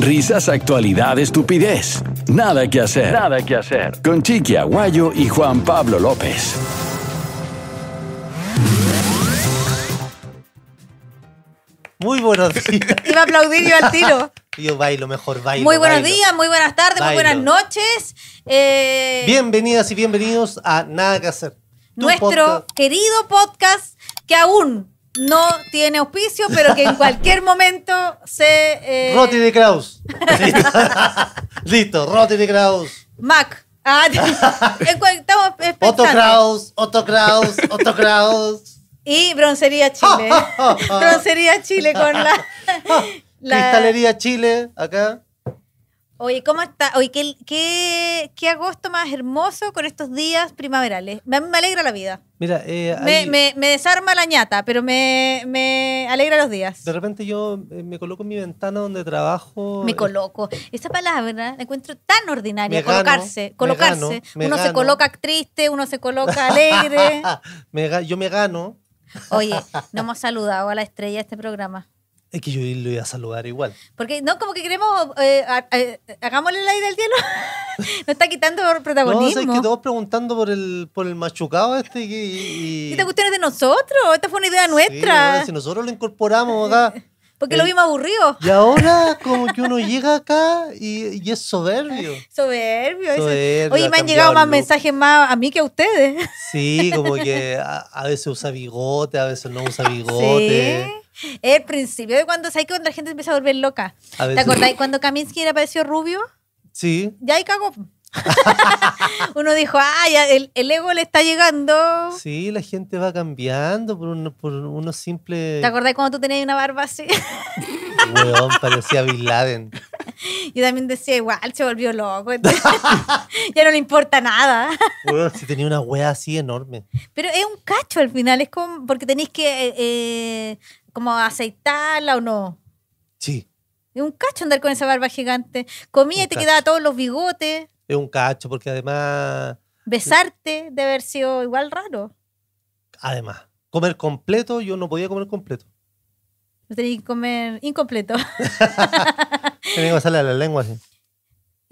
Risas, actualidad, estupidez. Nada que hacer. Nada que hacer. Con Chiqui Aguayo y Juan Pablo López. Muy buenos días. Iba a aplaudir yo al tiro. Yo bailo, mejor bailo. Muy buenos días, muy buenas tardes, muy buenas noches. Eh, Bienvenidas y bienvenidos a Nada que hacer. Nuestro querido podcast que aún no tiene auspicio, pero que en cualquier momento se. Eh... Roti de Kraus. Listo, Roti de Kraus. Mac. Ah, estamos Otto Kraus, Otto Kraus, Otto Kraus. Y Broncería Chile. broncería Chile con la, la. Cristalería Chile, acá. Oye, ¿cómo está? Oye, ¿qué, qué, agosto más hermoso con estos días primaverales. Me, alegra la vida. Mira, eh, me, desarma la ñata, pero me, alegra los días. De repente yo eh, me coloco en mi ventana donde trabajo. Me eh, coloco. Esa palabra la encuentro tan ordinaria. colocarse. Colocarse. uno se coloca triste, uno se coloca alegre. yo me gano. Oye, no hemos saludado a la estrella de este programa. Es que yo lo iba a saludar igual. Porque no, como que queremos, eh, eh, hagámosle la idea al cielo. Nos está quitando protagonismo. No, es que todos preguntando por el, por el machucado este. Y, Esta cuestión es de nosotros, esta fue una idea nuestra. si nosotros lo incorporamos acá. Porque lo vimos aburrido. Y ahora como que uno llega acá y, es soberbio. Soberbio. soberbio Oye, me han llegado más mensajes más a mí que a ustedes. Sí, como que a, veces usa bigote, a veces no usa bigote. ¿Sí? el principio de cuando, cuando la gente empieza a volver loca? ¿Te acordás cuando Kaminsky era parecido rubio? Sí. Ya ahí cagó. Uno dijo, ah, el, ego le está llegando. Sí, la gente va cambiando por, por unos simples. ¿Te acordás cuando tú tenías una barba así? Weón, parecía Bin Laden. Yo también decía, igual se volvió loco. ya no le importa nada. Weón, si tenía una wea así enorme. Pero es un cacho al final, es como porque tenéis que eh, eh, como aceitarla o no. Sí. Es un cacho andar con esa barba gigante. Comía y te quedaba todos los bigotes. Es un cacho, porque además. Besarte debe haber sido igual raro. Además, comer completo, yo no podía comer completo. Tenía que comer incompleto. Tenía que pasarle a la lengua así.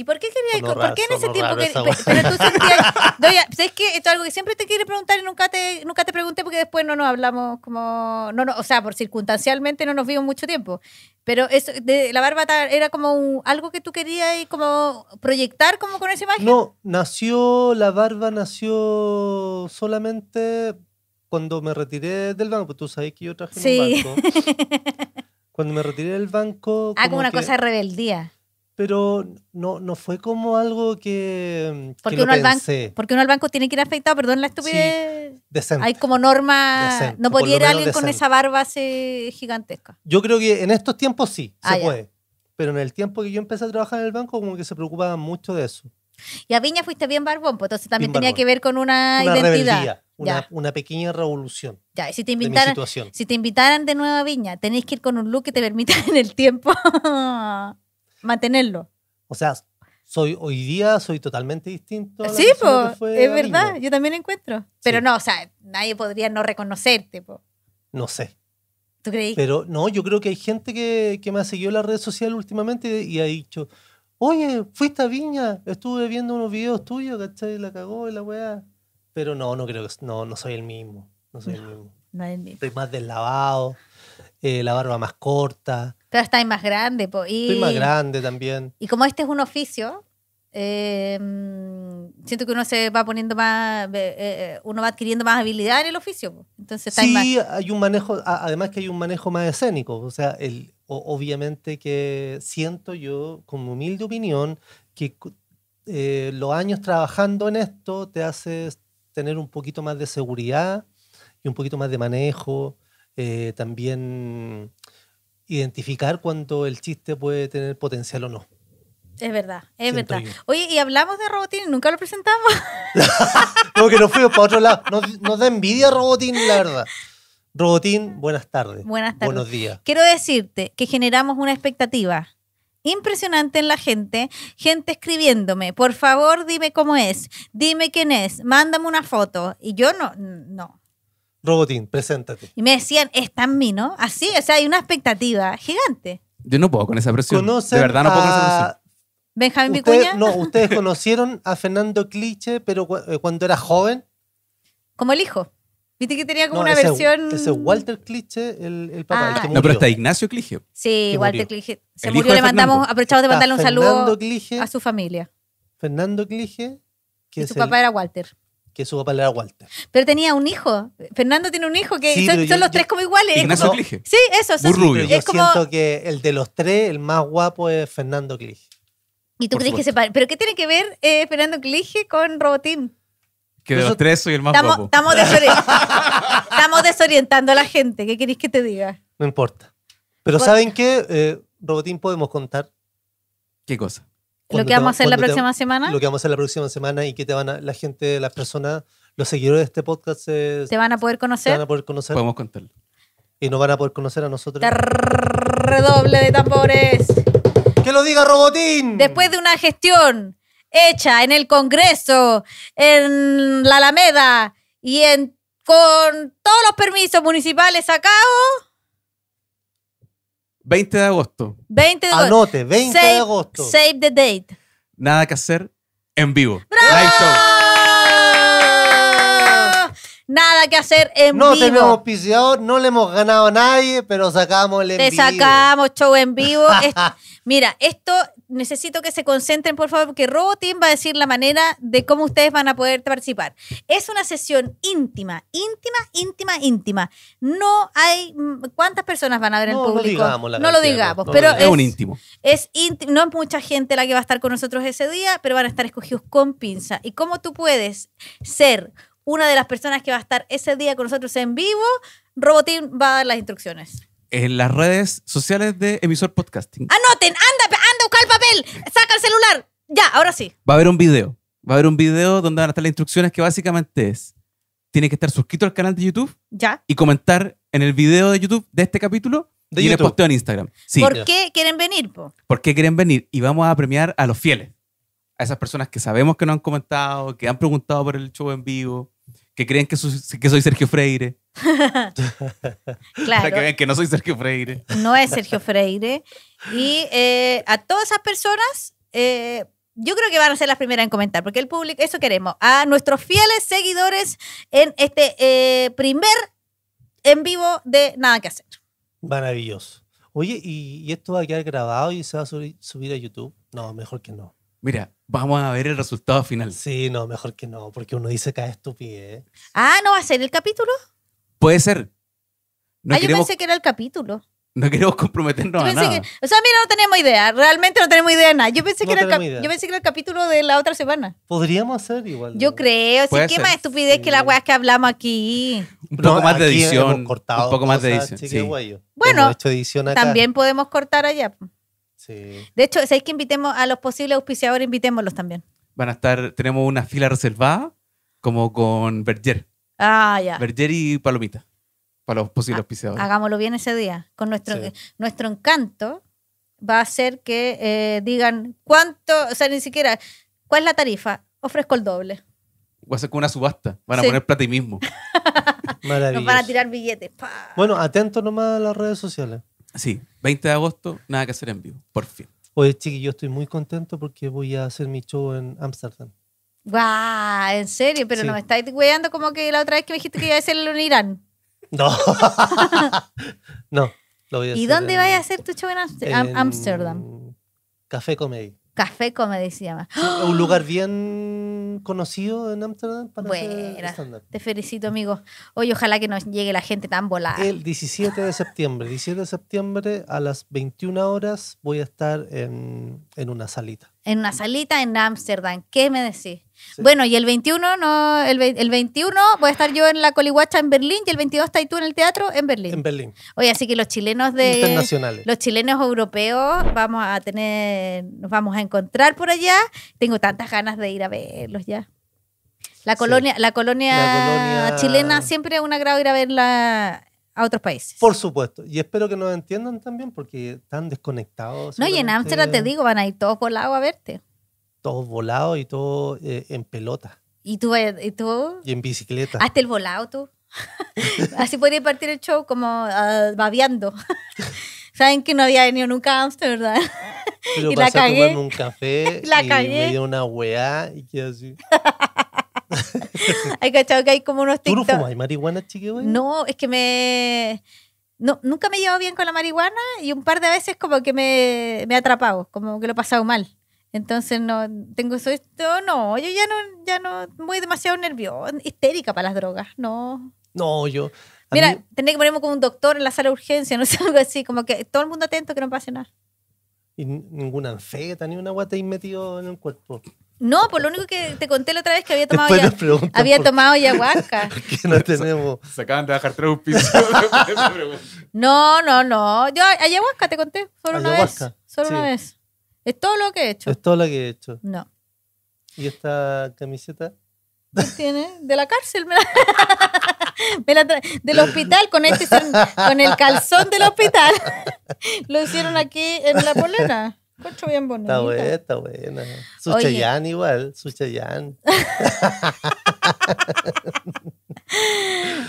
¿Y por qué quería ¿Por qué en ese tiempo? Que, pero tú sentías. ¿Sabes Esto es algo que siempre te quiere preguntar y nunca te, nunca te pregunté porque después no nos hablamos como. No, no, o sea, por circunstancialmente no nos vimos mucho tiempo. Pero eso, de, la barba era como algo que tú querías y como proyectar como con esa imagen. No, nació. La barba nació solamente cuando me retiré del banco. Tú sabes que yo traje sí. banco. Cuando me retiré del banco. Ah, como, una cosa de rebeldía pero no, no fue como algo que, porque uno porque uno al banco tiene que ir afectado, perdón la estupidez. Sí, Hay como norma, no podía ir alguien con esa barba gigantesca. Yo creo que en estos tiempos sí, ah, se puede. Pero en el tiempo que yo empecé a trabajar en el banco, como que se preocupaban mucho de eso. Y a Viña fuiste bien barbón, pues entonces también tenía que ver con una, una identidad. una, pequeña revolución. Ya, y si te invitaran, de si te invitaran de nuevo a Viña, tenés que ir con un look que te permita en el tiempo mantenerlo. O sea, soy hoy día soy totalmente distinto. sí, es verdad, yo también encuentro. Pero no, o sea, nadie podría no reconocerte. No sé. ¿Tú creí? Pero no, yo creo que hay gente que, que me ha seguido en las redes sociales últimamente y ha dicho, oye, fuiste a Viña, estuve viendo unos videos tuyos, ¿cachai? La cagó y la weá. Pero no, no creo que, no, no soy el mismo. No soy el mismo. No el mismo. Estoy más deslavado. Eh, la barba más corta. está estáis más grande. Po, y, Estoy más grande también. Y como este es un oficio, em, siento que uno se va poniendo más, eh, eh, uno va adquiriendo más habilidad en el oficio. Entonces, sí, hay un manejo, además que hay un manejo más escénico. O sea, el, obviamente que siento yo, como humilde opinión, que los años trabajando en esto te hace tener un poquito más de seguridad y un poquito más de manejo eh, también identificar cuánto el chiste puede tener potencial o no. Es verdad, es verdad. Oye, y hablamos de Robotín, nunca lo presentamos. Como que nos fuimos para otro lado. Nos, nos da envidia Robotín, la verdad. Robotín, buenas tardes. Buenas tardes. Buenos días. Quiero decirte que generamos una expectativa impresionante en la gente, gente escribiéndome, por favor dime cómo es, dime quién es, mándame una foto. Y yo no, no, Robotín, preséntate. Y me decían, está en mí, ¿no? Así, o sea, hay una expectativa gigante. Yo no puedo con esa presión. de verdad no puedo con esa presión. Benjamín Ustedes- No, ustedes conocieron a Fernando Cliche, pero eh, cuando era joven. como el hijo. Viste que tenía como una versión. Ese Walter Cliche, el, papá, ah. No, pero está Ignacio Cliche Sí, Walter Cliche Se murió, le mandamos, aprovechamos de mandarle un saludo a su familia. Fernando Cliche Y su papá era Walter que su papá era Walter. Pero tenía un hijo. Fernando tiene un hijo que son, los tres como iguales. Sí, eso. Yo siento que el de los tres, el más guapo es Fernando Clige. ¿Y tú crees que se ¿Pero qué tiene que ver eh, Fernando Clige con Robotín? Que de los tres soy el más guapo. Estamos, desorientando, a la gente. ¿Qué queréis que te diga? No importa. Pero ¿saben qué? Eh, Robotín podemos contar. ¿Qué cosa? Lo que vamos a hacer la próxima semana. Lo que vamos a hacer la próxima semana y que te van a, la gente, las personas, los seguidores de este podcast. se, eh, te van a poder conocer. Te van a poder conocer. Podemos contarlo. Y nos van a poder conocer a nosotros. Redoble de tambores. ¡Que lo diga Robotín! Después de una gestión hecha en el Congreso, en la Alameda y en, con todos los permisos municipales a cabo 20 de agosto. 20 de agosto. Anote, 20 de agosto. Save the date. Nada que hacer en vivo. ¡Bravo! Nada que hacer en vivo. No tenemos piseador. no le hemos ganado a nadie, pero sacamos el en vivo. Te sacamos show en vivo. Mira, esto necesito que se concentren, por favor, porque Robotín va a decir la manera de cómo ustedes van a poder participar. Es una sesión íntima, íntima, íntima, íntima. No hay. Mm, ¿Cuántas personas van a ver en el público? No, lo digamos, pero. Es, un íntimo. Es No es mucha gente la que va a estar con nosotros ese día, pero van a estar escogidos con pinza. ¿Y cómo tú puedes ser una de las personas que va a estar ese día con nosotros en vivo? Robotín va a dar las instrucciones en las redes sociales de Emisor Podcasting. Anoten, anda, anda, busca el papel, saca el celular. Ya, ahora sí. Va a haber un video. Va a haber un video donde van a estar las instrucciones que básicamente es, tiene que estar suscrito al canal de YouTube ya. y comentar en el video de YouTube de este capítulo y le en posteo en Instagram. Sí. ¿Por qué quieren venir? ¿Por qué quieren venir? Y vamos a premiar a los fieles, a esas personas que sabemos que no han comentado, que han preguntado por el show en vivo, que creen que soy Sergio Freire. claro. que que no soy Sergio Freire. No es Sergio Freire. Y eh, a todas esas personas, eh, yo creo que van a ser las primeras en comentar, porque el público, eso queremos, a nuestros fieles seguidores en este eh, primer en vivo de Nada que hacer. Maravilloso. Oye, ¿y, esto va a quedar grabado y se va a subir, a YouTube? No, mejor que no. Mira, vamos a ver el resultado final. Sí, no, mejor que no, porque uno dice cada estupidez. Ah, ¿no va a ser el capítulo? Puede ser. ah, yo pensé que era el capítulo. No queremos comprometernos a nada. o sea, mira, no tenemos idea. Realmente no tenemos idea de nada. Yo pensé, que era el, capítulo de la otra semana. Podríamos hacer igual. Yo creo. Sí, qué más estupidez que las weas que hablamos aquí. Un poco más de edición. un poco más de edición. Bueno, también podemos cortar allá. Sí. De hecho, si es que invitemos a los posibles auspiciadores, invitémoslos también. Van a estar, tenemos una fila reservada, como con Berger. Ah, ya. Bergeri y Palomita. Para los posibles piseadores. Hagámoslo bien ese día. Con nuestro, nuestro encanto va a ser que eh, digan cuánto, o sea, ni siquiera, ¿cuál es la tarifa? Ofrezco el doble. Voy a hacer con una subasta. Van a poner plata ahí mismo. Maravilloso. Nos van a tirar billetes. Bueno, atentos nomás a las redes sociales. Sí, 20 de agosto, nada que hacer en vivo, por fin. Oye, chiqui, yo estoy muy contento porque voy a hacer mi show en Ámsterdam. ¡Guau! ¿En serio? Pero no me estáis weando como que la otra vez que me dijiste que iba a hacerlo en Irán. No. no, lo voy a ¿Y dónde a hacer tu show en Ámsterdam? Café Comedy. Café Comedy se llama. un ¡Ah! lugar bien conocido en Ámsterdam para Te felicito, amigo. Hoy ojalá que nos llegue la gente tan volada. El 17 de septiembre. 17 de septiembre a las 21 horas voy a estar en una salita en una salita en Ámsterdam. ¿Qué me decís? Bueno, y el 21, no, el, 21 voy a estar yo en la Colihuacha en Berlín y el 22 está tú en el teatro en Berlín. En Berlín. Oye, así que los chilenos de los chilenos europeos vamos a tener nos vamos a encontrar por allá. Tengo tantas ganas de ir a verlos ya. La colonia, la colonia, la chilena siempre es un agrado ir a verla a otros países. Por supuesto. Y espero que nos entiendan también porque están desconectados. No, y en Ámsterdam te digo, van a ir todos volados a verte. Todos volados y todos eh, en pelota. ¿Y tú, ¿Y tú? Y en bicicleta. Hasta el volado tú. Así podría partir el show como uh, babeando. Saben que no había venido nunca a Ámsterdam, ¿verdad? Pero y la cagué. a un café y una weá y quedé así. hay cachado que hay como unos TikTok. ¿Tú no fumas marihuana, chiquillo? No, es que me. No, nunca me llevado bien con la marihuana y un par de veces como que me, me he atrapado, como que lo he pasado mal. Entonces no tengo eso, esto no, yo ya no, ya no, muy demasiado nerviosa, histérica para las drogas, no. No, yo. Mira, tendría que ponerme como un doctor en la sala de urgencia, no sé, algo así, como que todo el mundo atento que no pase nada y ninguna anfeta, ni una guata metido en el cuerpo. No, por pues lo único que te conté la otra vez que había tomado, ya, había tomado ayahuasca. que no tenemos? Se, acaban de bajar tres pisos. no, no, no. Yo ayahuasca te conté, solo una vez. Solo una vez. Es todo lo que he hecho. Es todo lo que he hecho. No. ¿Y esta camiseta? ¿Qué tiene? De la cárcel. del hospital con este con el calzón del hospital. Lo hicieron aquí en la polena. Está buena, está buena. Su igual, su Cheyenne.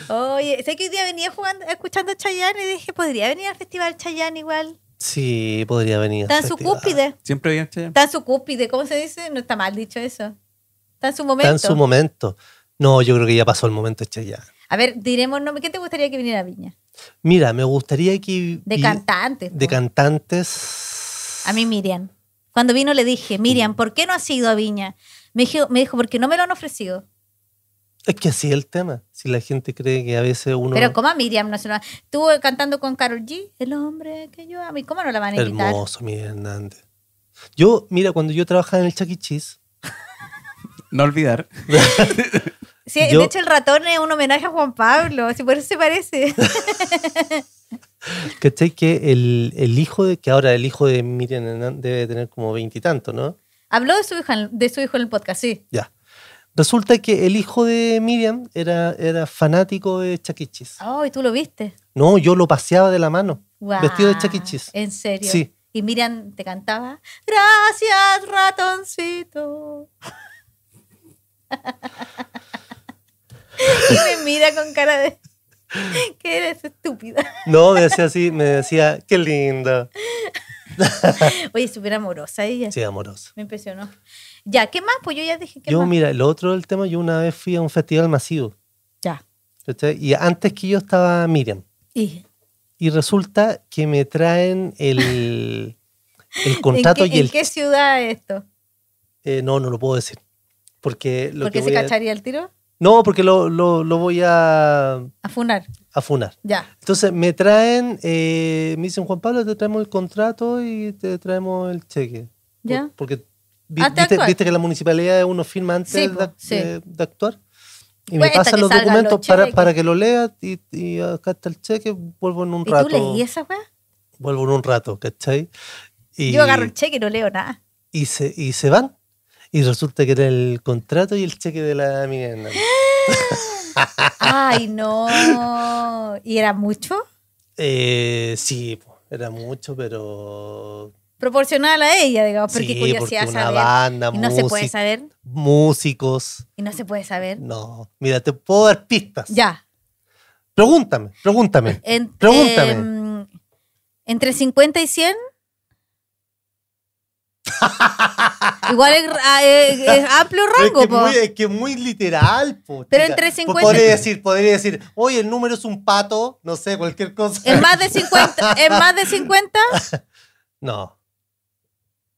Oye, sé que hoy día venía jugando, escuchando Chayanne y dije, podría venir al festival Chayanne igual. Sí, podría venir. Está en su cúspide. Siempre bien Chayanne. Está en su cúspide, ¿cómo se dice? No está mal dicho eso. Está en su momento. Está en su momento. No, yo creo que ya pasó el momento de Chayanne. A ver, diremos, ¿no? ¿qué te gustaría que viniera a Viña? Mira, me gustaría que... De cantantes. De cantantes. A mí Miriam. Cuando vino le dije, Miriam, ¿por qué no has ido a Viña? Me dijo, me dijo porque no me lo han ofrecido. Es que así es el tema. Si la gente cree que a veces uno. Pero como a Miriam no se lo... cantando con Carol G, el hombre que yo amo. ¿Y cómo no la van a invitar? Hermoso, Miriam Hernández. Yo, mira, cuando yo trabajaba en el Chucky e. Cheese. no olvidar. Sí, de hecho el ratón es un homenaje a Juan Pablo, así por eso se parece. ¿Cachai? Que el, hijo de, que ahora el hijo de Miriam debe tener como veintitantos, ¿no? Habló de su, hijo en, de su hijo en el podcast, sí. Ya. Resulta que el hijo de Miriam era, era fanático de Chaquichis. E. Oh, ¿y tú lo viste? No, yo lo paseaba de la mano, vestido de Chaquichis. E. ¿En serio? Sí. Y Miriam te cantaba, gracias ratoncito. y me mira con cara de que eres estúpida. No, me decía así, me decía, qué linda. Oye, súper amorosa ella. Sí, amorosa. Me impresionó. Ya, ¿qué más? Pues yo ya dije que. Yo, mira, lo otro del tema, yo una vez fui a un festival masivo. Ya. Y antes que yo estaba Miriam. Y, y resulta que me traen el, el contrato y el. ¿En qué ciudad esto? Eh, no, no lo puedo decir. Porque lo que se cacharía el tiro? No, porque lo, lo, voy a... A funar. A funar. Ya. Entonces me traen, eh, me dicen, Juan Pablo, te traemos el contrato y te traemos el cheque. Ya. porque ah, viste, que la municipalidad uno firma antes de, actuar. Y me pasan los documentos para, que lo leas y, acá está el cheque, vuelvo en un rato. ¿Y tú leí esa cosa? Vuelvo en un rato, ¿cachai? Y, Yo agarro el cheque y no leo nada. Y se, y se van. Y resulta que era el contrato y el cheque de la Miranda. Ay, no. ¿Y era mucho? Eh, sí, era mucho, pero proporcional a ella, digamos, porque curiosidad porque una Banda, y no se puede saber. Músicos. Y no se puede saber. No, mira, te puedo dar pistas. Ya. Pregúntame, pregúntame. pregúntame. Em, entre 50 y 100. Igual es, amplio rango, es que, muy, es que muy literal, po, Pero entre 50. Podría decir, podría decir, oye, el número es un pato, no sé, cualquier cosa. ¿Es más de 50? más de 50? no.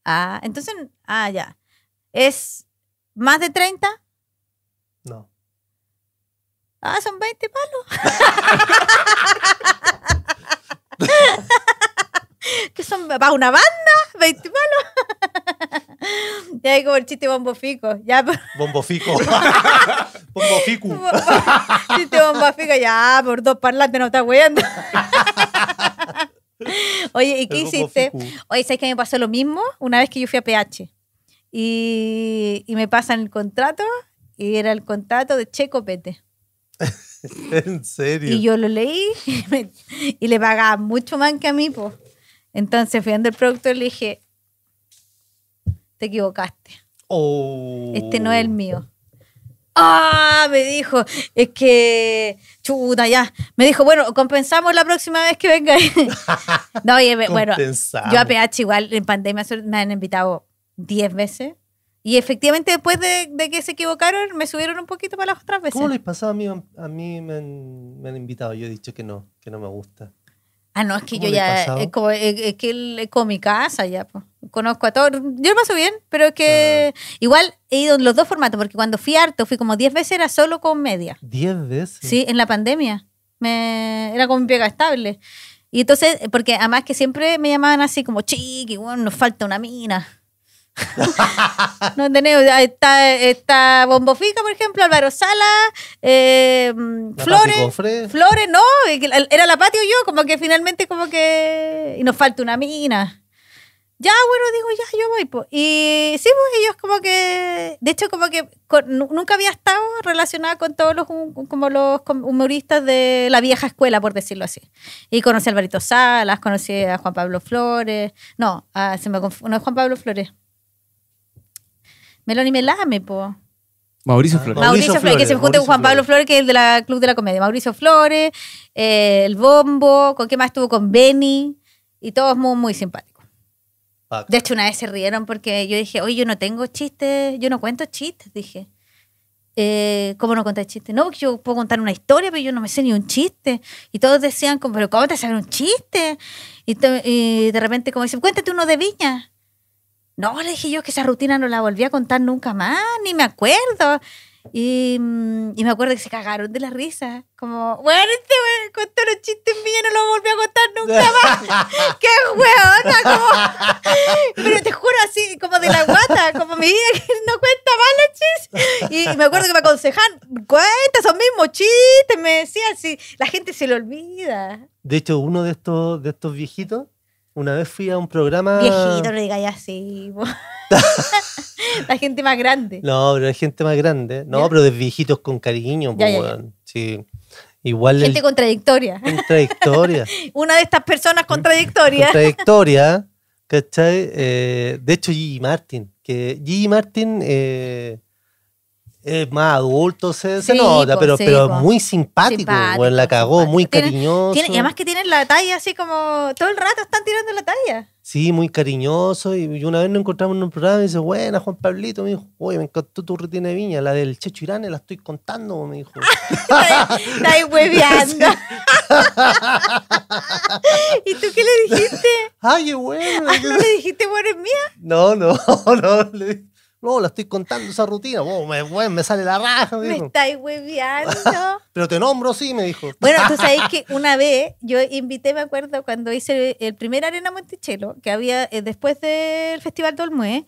Ah, entonces, ah, ya. ¿Es más de 30? No. Ah, son 20 palos. ¿Qué son? ¿Va una banda? ¿20 palos? ya es como el chiste bombofico. Ya. Bombofico. bombofico. chiste bombofico. Ya, por dos parlantes no está huyendo. Oye, ¿y qué hiciste? Oye, ¿sabes que me pasó lo mismo una vez que yo fui a PH? Y, y me pasan el contrato y era el contrato de Checo Pete. ¿En serio? Y yo lo leí y, le pagaba mucho más que a mí, pues. Entonces fui ando el producto y le dije, te equivocaste. Oh. Este no es el mío. ¡Ah! Me dijo, es que. Chuta, ya. Me dijo, bueno, compensamos la próxima vez que venga. no, oye, bueno, yo a PH igual en pandemia me han invitado 10 veces. Y efectivamente, después de, que se equivocaron, me subieron un poquito para las otras veces. ¿Cómo les pasaba a mí? A mí me han invitado. Yo he dicho que no, que no me gusta. Ah, no, es que yo ya, es, como, que él mi casa ya, Conozco a todos, yo lo paso bien, pero es que igual he ido en los dos formatos, porque cuando fui harto, fui como 10 veces, era solo con media. ¿10 veces? Sí, en la pandemia. Me, era como mi pega estable. Y entonces, porque además que siempre me llamaban así como chiqui, bueno, nos falta una mina. no entendemos está, está Bombofica, por ejemplo, Álvaro Sala, eh, mm, Flores. Flores, no, eh, era la patio yo, como que finalmente como que... Y nos falta una mina. Ya, bueno, digo, ya, yo voy. Y sí, pues ellos como que... De hecho, como que nunca había estado relacionada con todos los, como los humoristas de la vieja escuela, por decirlo así. Y conocí a Alvarito Salas, conocí a Juan Pablo Flores. No, ah, se me no es Juan Pablo Flores. Meloni Melame, po. Mauricio ah, Flores. Mauricio, Flores, que se junte con Juan Pablo Flores, que es el de la Club de la Comedia. Mauricio Flores, eh, el Bombo, ¿con qué más estuvo? Con Benny, y todos muy, muy simpáticos. De hecho, una vez se rieron porque yo dije, oye, yo no tengo chistes, yo no cuento chistes, dije. Eh, ¿Cómo no contar chistes? No, porque yo puedo contar una historia, pero yo no me sé ni un chiste. Y todos decían, pero ¿cómo te sale un chiste? Y, y de repente, como dicen, cuéntate uno de Viña. No, le dije yo que esa rutina no la volví a contar nunca más, ni me acuerdo. Y, mm, me acuerdo que se cagaron de la risa. Como, bueno, este weón contó los chistes míos no lo volví a contar nunca más. ¡Qué weón! Como, pero te juro así, como de la guata, como mi hija, que no cuenta más los chistes. Y, me acuerdo que me aconsejan, cuenta esos mismos chistes, me decía así la gente se lo olvida. De hecho, uno de estos, de estos viejitos una vez fui a un programa. Viejito, no digas así. la gente más grande. No, pero hay gente más grande. No, pero de viejitos con cariño, Sí. Igual gente contradictoria. Contradictoria. Una de estas personas contradictorias Contradictoria, ¿cachai? Eh, de hecho, Gigi Martin. Que Gigi Martin. Eh, es más adulto se, nota, pero, pero muy simpático, la cagó, muy cariñoso. Y además que tienen la talla así como todo el rato están tirando la talla. Sí, muy cariñoso. Y, una vez nos encontramos en un programa y dice, buena, Juan Pablito, me dijo, oye, me encantó tu rutina de viña, la del Checho la estoy contando, me dijo. Estáis hueveando. ¿Y tú qué le dijiste? Ay, qué bueno. Ah, ¿No le dijiste, bueno, es mía? No, no, no, le no, la estoy contando esa rutina. Oh, me, sale la raja. Me, estáis hueviando. Pero te nombro, sí, me dijo. Bueno, tú sabes que una vez yo invité, me acuerdo, cuando hice el primer Arena Monticello, que había eh, después del Festival de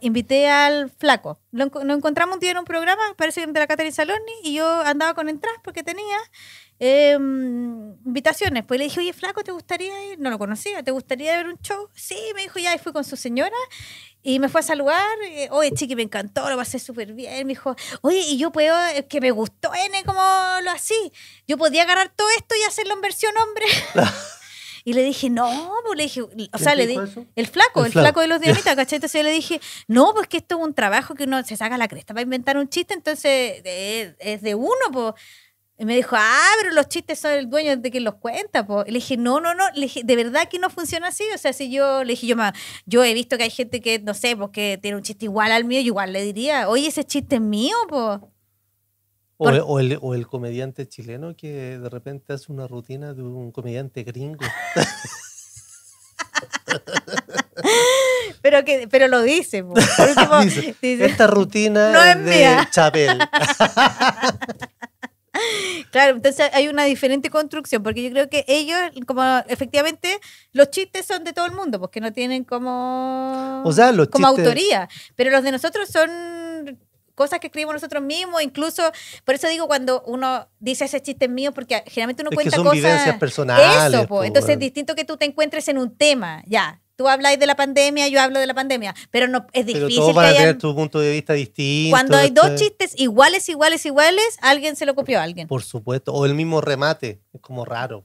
invité al flaco. Lo, nos encontramos un día en un programa, parece de la Catherine Saloni, y yo andaba con Entras porque tenía. Em, invitaciones. Pues le dije, oye, flaco, ¿te gustaría ir? No lo conocía, ¿te gustaría ver un show? Sí, me dijo, ya, fui con su señora y me fue a saludar. Eh, oye, chiqui, me encantó, lo pasé súper bien. Me dijo, oye, y yo puedo, es que me gustó N como lo así. Yo podía agarrar todo esto y hacerlo en versión hombre. Y le dije, no, pues le dije, o sea, le dije, el flaco, el, flaco. de los diamitas, ¿cachai? Entonces yo le dije, no, pues que esto es un trabajo que uno se saca la cresta para inventar un chiste, entonces eh, es de uno, pues y me dijo, ah, pero los chistes son el dueño de quien los cuenta. Po. le dije, no, no, no, de verdad que no funciona así. O sea, si yo le dije, yo, más, yo he visto que hay gente que, no sé, porque pues, tiene un chiste igual al mío, y igual le diría, oye, ese chiste es mío, po. O, el, o, el, comediante chileno que de repente hace una rutina de un comediante gringo. pero que pero lo dice, po. Por esta rutina es de mía. Chabel Claro, entonces hay una diferente construcción, porque yo creo que ellos, como efectivamente, los chistes son de todo el mundo, porque pues, no tienen como, como autoría, pero los de nosotros son cosas que escribimos nosotros mismos, incluso, por eso digo cuando uno dice ese chiste mío, porque generalmente uno cuenta cosas... Eso, pues entonces es distinto que tú te encuentres en un tema, ya, Tú habláis de la pandemia, yo hablo de la pandemia, pero no es difícil. Pero todo para tener tu punto de vista distinto. Cuando hay dos chistes iguales, iguales, iguales, alguien se lo copió a alguien. Por supuesto, o el mismo remate, es como raro.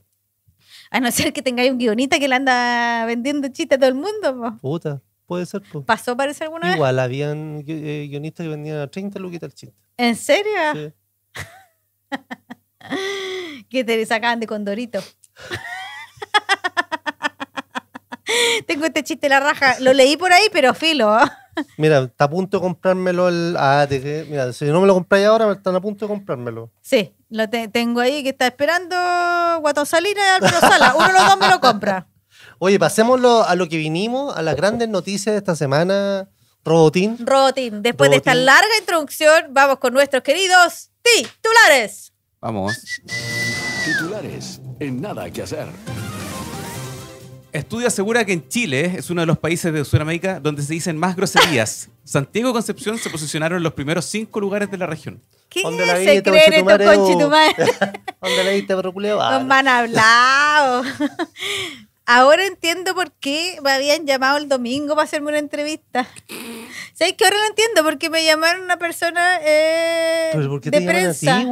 A no ser que tengáis un guionista que le anda vendiendo chistes a todo el mundo. Puta, puede ser. ¿Pasó parece alguna Igual, vez? Igual, habían eh, guionistas que vendían a 30 luquitas el chiste. ¿En serio? Sí. que te sacaban de condorito. Tengo este chiste la raja. Lo leí por ahí, pero filo. Mira, está a punto de comprármelo el. Ah, mira, si no me lo compráis ahora, están a punto de comprármelo. Sí, lo tengo ahí que está esperando Guatosalina y Álvaro Sala. Uno de los dos me lo compra. Oye, pasémoslo a lo que vinimos, a las grandes noticias de esta semana. Robotín. Robotín. Después de esta larga introducción, vamos con nuestros queridos titulares. Vamos. Titulares en Nada que Hacer. Estudio asegura que en Chile es uno de los países de Sudamérica donde se dicen más groserías. Santiago y Concepción se posicionaron en los primeros cinco lugares de la región. ¿Qué ¿Dónde la se y tu madre? ¿Dónde le diste perro Nos van hablado. Ahora entiendo por qué me habían llamado el domingo para hacerme una entrevista. ¿Sabes qué? Ahora lo entiendo, porque me llamaron una persona eh, de prensa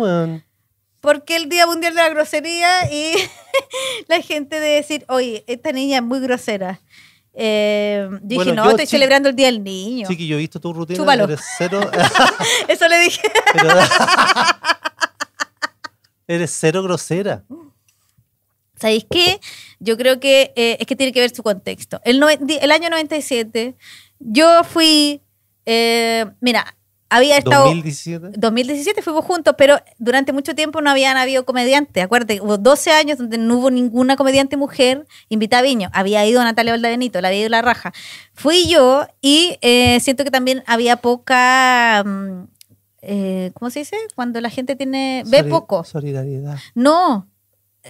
porque el Día Mundial de la Grosería y la gente de decir, oye, esta niña es muy grosera. Eh, yo dije, no, estoy celebrando el Día del Niño. Sí, que yo he visto tu rutina. Eres cero. Eso le dije. eres cero grosera. ¿Sabéis qué? Yo creo que eh, es que tiene que ver su contexto. El, año 97, yo fui. Eh, mira, había estado... 2017. 2017 fuimos juntos, pero durante mucho tiempo no habían habido comediantes. Acuérdate, hubo 12 años donde no hubo ninguna comediante mujer invitada a Viño. Había ido Natalia Valdebenito, la había ido La Raja. Fui yo y eh, siento que también había poca... Mm, eh, ¿Cómo se dice? Cuando la gente tiene... ve poco. Solidaridad. No,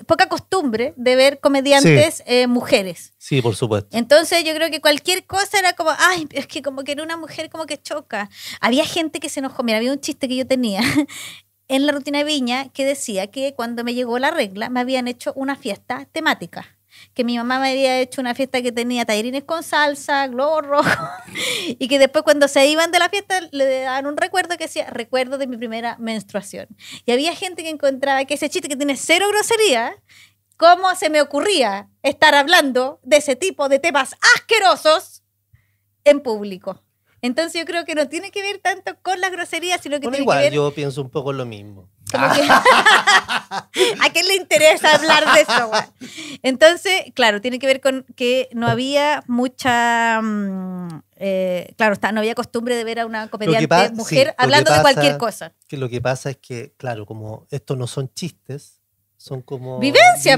poca costumbre de ver comediantes eh, mujeres. Sí, por supuesto. Entonces yo creo que cualquier cosa era como, ay, es que como que era una mujer como que choca. Había gente que se enojó, mira, había un chiste que yo tenía en la rutina de Viña que decía que cuando me llegó la regla me habían hecho una fiesta temática que mi mamá me había hecho una fiesta que tenía tallerines con salsa, globo rojo y que después cuando se iban de la fiesta le daban un recuerdo que decía, recuerdo de mi primera menstruación. Y había gente que encontraba que ese chiste que tiene cero grosería, ¿cómo se me ocurría estar hablando de ese tipo de temas asquerosos en público? Entonces yo creo que no tiene que ver tanto con las groserías, sino que tiene que ver... yo pienso un poco lo mismo. ¿A quién le interesa hablar de eso? Entonces, claro, tiene que ver con que no había mucha... Mm, eh, claro, no había costumbre de ver a una comediante mujer hablando de cualquier cosa. Que lo que pasa es que, claro, como estos no son chistes, son como vivencias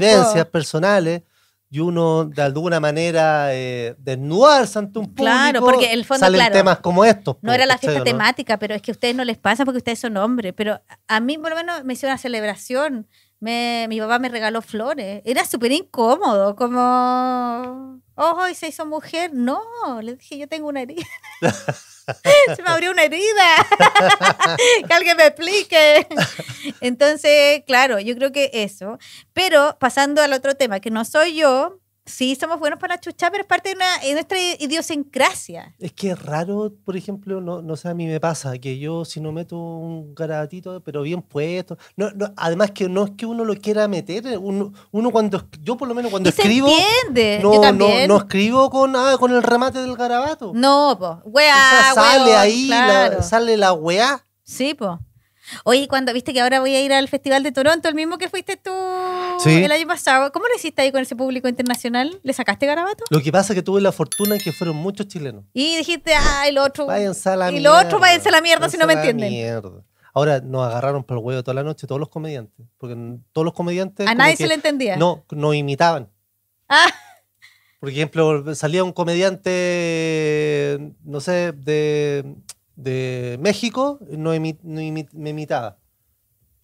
personales y uno de alguna manera eh, desnudarse ante un público. Claro, porque el fondo, salen temas como estos. no era la fiesta temática, pero es que a ustedes no les pasa porque ustedes son hombres. Pero a mí, por lo menos, me hizo una celebración. Me, mi papá me regaló flores. Era súper incómodo, como oh, y se hizo mujer. No, le dije, yo tengo una herida. se me abrió una herida. que alguien me explique. Entonces, claro, yo creo que eso. Pero pasando al otro tema, que no soy yo, Sí, somos buenos para chuchar, pero es parte de, nuestra idiosincrasia. Es que es raro, por ejemplo, no, no sé, a mí me pasa que yo si no meto un garabatito, pero bien puesto. No, no, además que no es que uno lo quiera meter, eh, uno, uno cuando, yo por lo menos cuando escribo... entiende. No, no, no escribo con, ah, con el remate del garabato. No, pues, weá, o sale ahí, sale la weá. Sí, pues. Oye, cuando viste que ahora voy a ir al Festival de Toronto, el mismo que fuiste tú el año pasado, ¿cómo lo hiciste ahí con ese público internacional? ¿Le sacaste garabato? Lo que pasa es que tuve la fortuna en que fueron muchos chilenos. Y dijiste, ah, el otro. Váyanse a la y mierda. lo otro, váyanse a la mierda si no me entienden. Ahora nos agarraron por el huevo toda la noche todos los comediantes. Porque todos los comediantes. A nadie se le entendía. No, nos imitaban. Ah. Por ejemplo, salía un comediante, no sé, de de México no, me imitaba.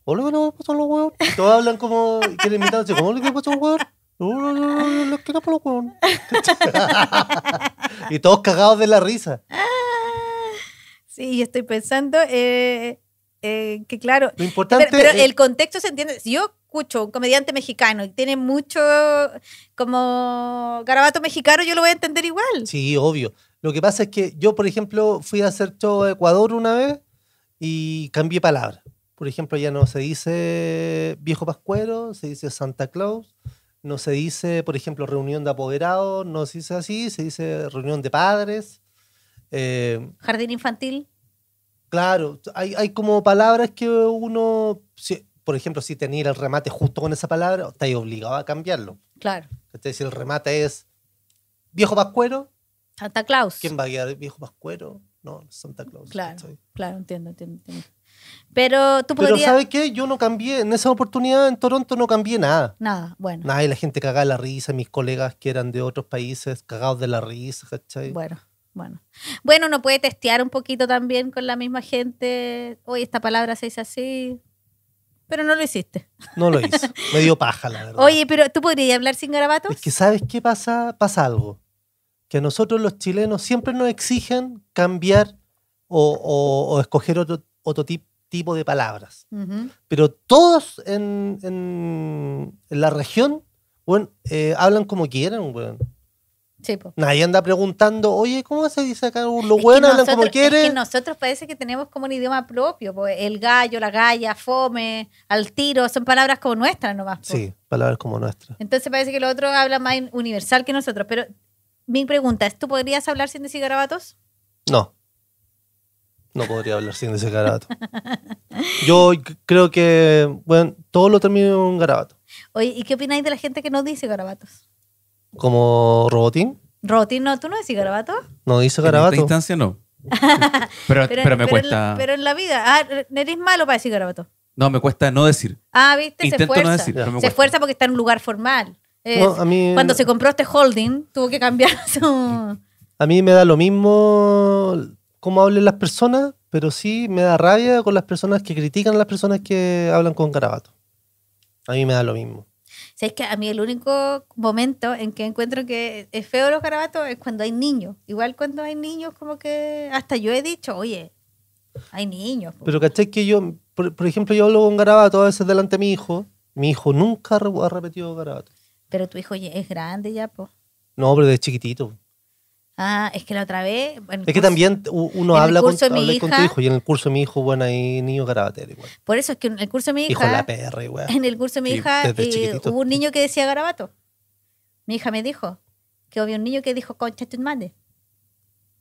¿O los huevos? Todos hablan como ¿Cómo le a los no, no, no, pues, los y todos cagados de la risa. Ah, sí, yo estoy pensando eh, eh, que claro. Lo importante pero, el contexto se entiende. Si yo escucho un comediante mexicano y tiene mucho como garabato mexicano, yo lo voy a entender igual. Sí, obvio. Lo que pasa es que yo, por ejemplo, fui a hacer show Ecuador una vez y cambié palabra. Por ejemplo, ya no se dice viejo pascuero, se dice Santa Claus, no se dice, por ejemplo, reunión de apoderados, no se dice así, se dice reunión de padres. Eh, Jardín infantil. Claro, hay, como palabras que uno, por ejemplo, si tenía el remate justo con esa palabra, estáis obligado a cambiarlo. Claro. Entonces, si el remate es viejo pascuero. Santa Claus. ¿Quién va a guiar viejo pascuero? No, Santa Claus. Claro, claro, entiendo, entiendo, Pero tú podrías... Pero ¿sabes qué? Yo no cambié, en esa oportunidad en Toronto no cambié nada. Nada, bueno. Nada, y la gente cagaba la risa, mis colegas que eran de otros países cagados de la risa, ¿cachai? Bueno, bueno. Bueno, uno puede testear un poquito también con la misma gente. Hoy esta palabra se dice así, pero no lo hiciste. No lo hice. Me dio paja, la verdad. Oye, pero ¿tú podrías hablar sin garabatos? Es que ¿sabes qué pasa? Pasa algo. Que a nosotros los chilenos siempre nos exigen cambiar o, escoger otro, otro tipo de palabras. Pero todos en, en, la región, bueno, eh, hablan como quieran, bueno. Nadie anda preguntando, oye, ¿cómo se dice acá? Los bueno como quieren. nosotros parece que tenemos como un idioma propio. El gallo, la galla, fome, al tiro, son palabras como nuestras nomás. Sí, palabras como nuestras. Entonces parece que los otros hablan más universal que nosotros. Pero mi pregunta es, ¿tú podrías hablar sin decir garabatos? No. No podría hablar sin decir garabatos Yo creo que, bueno, todo lo termino en un garabato. Oye, ¿y qué opináis de la gente que no dice garabatos? como Robotín. Robotín, no, ¿tú no decís garabato? No, dice garabato. En esta instancia no. pero, pero, me cuesta. pero en la vida, ah, eres malo para decir garabato. No, me cuesta no decir. Ah, viste, Intento se esfuerza. No decir, se esfuerza porque está en un lugar formal. Cuando se compró este holding, tuvo que cambiar su. A mí me da lo mismo cómo hablen las personas, pero sí me da rabia con las personas que critican a las personas que hablan con garabato. A mí me da lo mismo. Es que a mí el único momento en que encuentro que es feo los garabatos es cuando hay niños? Igual cuando hay niños, como que hasta yo he dicho, oye, hay niños. Pero es que yo, por, ejemplo, yo hablo con garabato a veces delante de mi hijo? Mi hijo nunca ha repetido garabato. Pero tu hijo es grande ya, pues. No, pero de chiquitito. Ah, es que la otra vez. Bueno, es que también uno habla, con, tu hijo y en el curso de mi hijo, bueno, hay niño garabatero Por eso es que en el curso de mi hija. la En el curso de mi hija eh, hubo un niño que decía garabato. Mi hija me dijo que había un niño que dijo concha tu madre.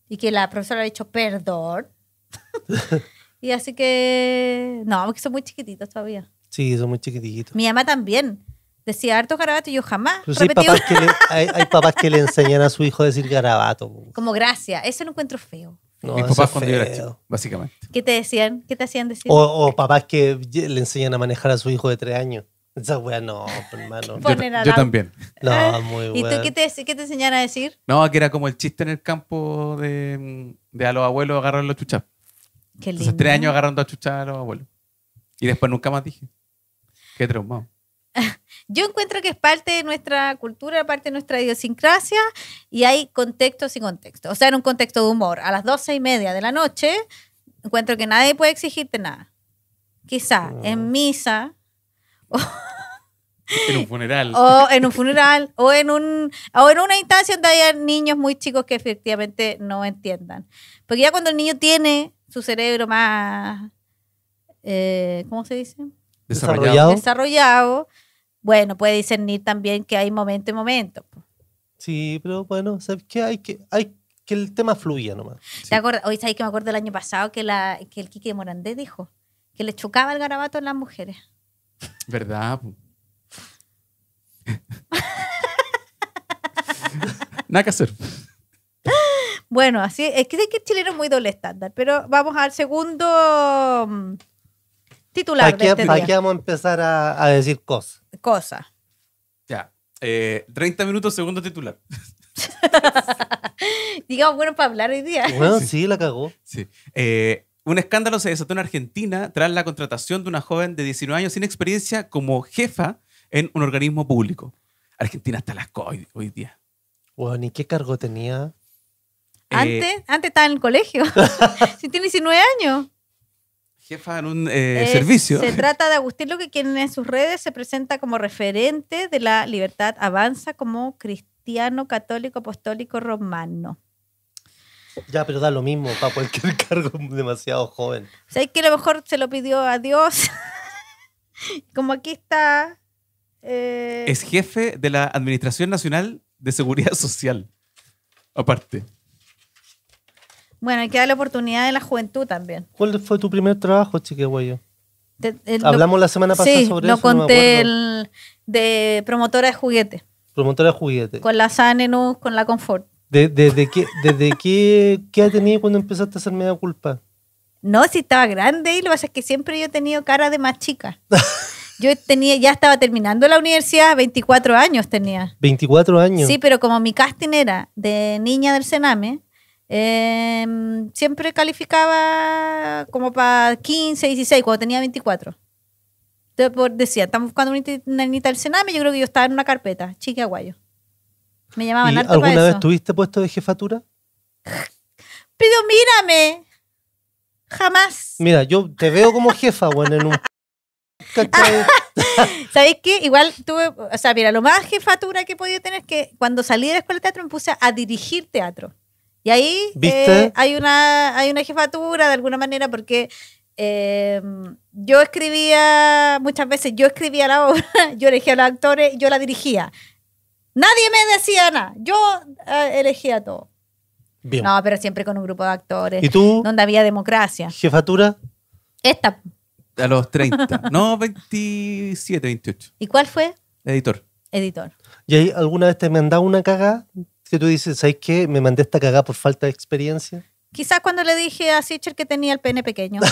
Y que la profesora le ha dicho perdón. y así que. No, que son muy chiquititos todavía. Sí, son muy chiquititos. Mi mamá también. Decía harto garabato y yo jamás. hay, papás que le enseñan a su hijo a decir garabato. Como gracia. Eso lo encuentro feo. No, Mis papás cuando yo era básicamente. ¿Qué te decían? ¿Qué te hacían decir? O, o, papás que le enseñan a manejar a su hijo de tres años. Esa wea no, hermano. yo, también. No, muy bueno ¿Y tú qué te, qué enseñan a decir? No, que era como el chiste en el campo de, mm, a los abuelos agarrar los chuchas. Qué lindo. Entonces, tres años agarrando a chuchas a los abuelos. Y después nunca más dije. Qué traumado. yo encuentro que es parte de nuestra cultura, parte de nuestra idiosincrasia y hay contextos y contextos. O sea, en un contexto de humor, a las doce y media de la noche, encuentro que nadie puede exigirte nada. Quizá en misa. O en un funeral. O en un funeral, o en, una instancia donde haya niños muy chicos que efectivamente no entiendan. Porque ya cuando el niño tiene su cerebro más, eh, ¿cómo se dice? desarrollado. desarrollado, bueno, puede discernir también que hay momento y momento. Sí, pero bueno, ¿sabes qué? Hay que, hay que el tema fluya nomás. ¿Te Hoy sabes que me acuerdo del año pasado que, el Quique Morandé dijo que le chocaba el garabato a las mujeres. ¿Verdad? Nada que hacer. Bueno, así es que, es que el chileno es muy doble estándar, pero vamos al segundo mm, titular aquí, de este día. Aquí vamos a empezar a, decir cosas. Cosa. Ya. 30 eh, minutos, segundo titular. Digamos, bueno, para hablar hoy día. Bueno, sí, la cagó. Sí. Eh, un escándalo se desató en Argentina tras la contratación de una joven de 19 años sin experiencia como jefa en un organismo público. Argentina está las hoy, hoy día. Bueno, ¿y qué cargo tenía? Antes, eh, antes estaba en el colegio. si tiene 19 años jefa en un eh, servicio. Se trata de Agustín Luque, quien en sus redes se presenta como referente de la libertad avanza como cristiano católico apostólico romano. Ya, pero da lo mismo para cualquier cargo demasiado joven. O que a lo mejor se lo pidió a Dios. como aquí está. Eh, es jefe de la Administración Nacional de Seguridad Social. Aparte. Bueno, hay que dar la oportunidad de la juventud también. ¿Cuál fue tu primer trabajo, Chiqueguayo? Eh, Hablamos la semana pasada sobre eso. Lo conté de promotora de juguetes. Promotora de juguetes. Con la Sanenus, con la Confort. ¿Desde qué, desde qué, qué cuando empezaste a hacer media culpa? No, si estaba grande y lo que pasa es que siempre yo he tenido cara de más chica. Yo tenía, ya estaba terminando la universidad, 24 años tenía. 24 años. Sí, pero como mi casting era de niña del Sename, Em, siempre calificaba como para 15, 16, cuando tenía 24. Entonces decía, estamos buscando una niñita del Sename, yo creo que yo estaba en una carpeta, chiquiaguayo. Me llamaban ¿Alguna vez tuviste puesto de jefatura? Pero mírame. Jamás. Mira, yo te veo como jefa, bueno, en un... ¿Sabéis qué? Igual tuve, o sea, mira, lo más jefatura que he podido tener es que cuando salí de la escuela de teatro me puse a dirigir teatro. Y ahí eh, hay, una, hay una jefatura de alguna manera porque em, yo escribía, muchas veces yo escribía la obra, yo elegía a los actores, yo la dirigía. Nadie me decía nada, yo eh, elegía todo. No, pero siempre con un grupo de actores. ¿Y tú? Donde había democracia. ¿Jefatura? Esta. A los 30. no, 27, 28. ¿Y cuál fue? Editor. Editor. ¿Y ahí alguna vez te me han dado una caga tú dices, ¿sabes qué? Me mandé esta cagada por falta de experiencia. Quizás cuando le dije a Sitcher que tenía el pene pequeño.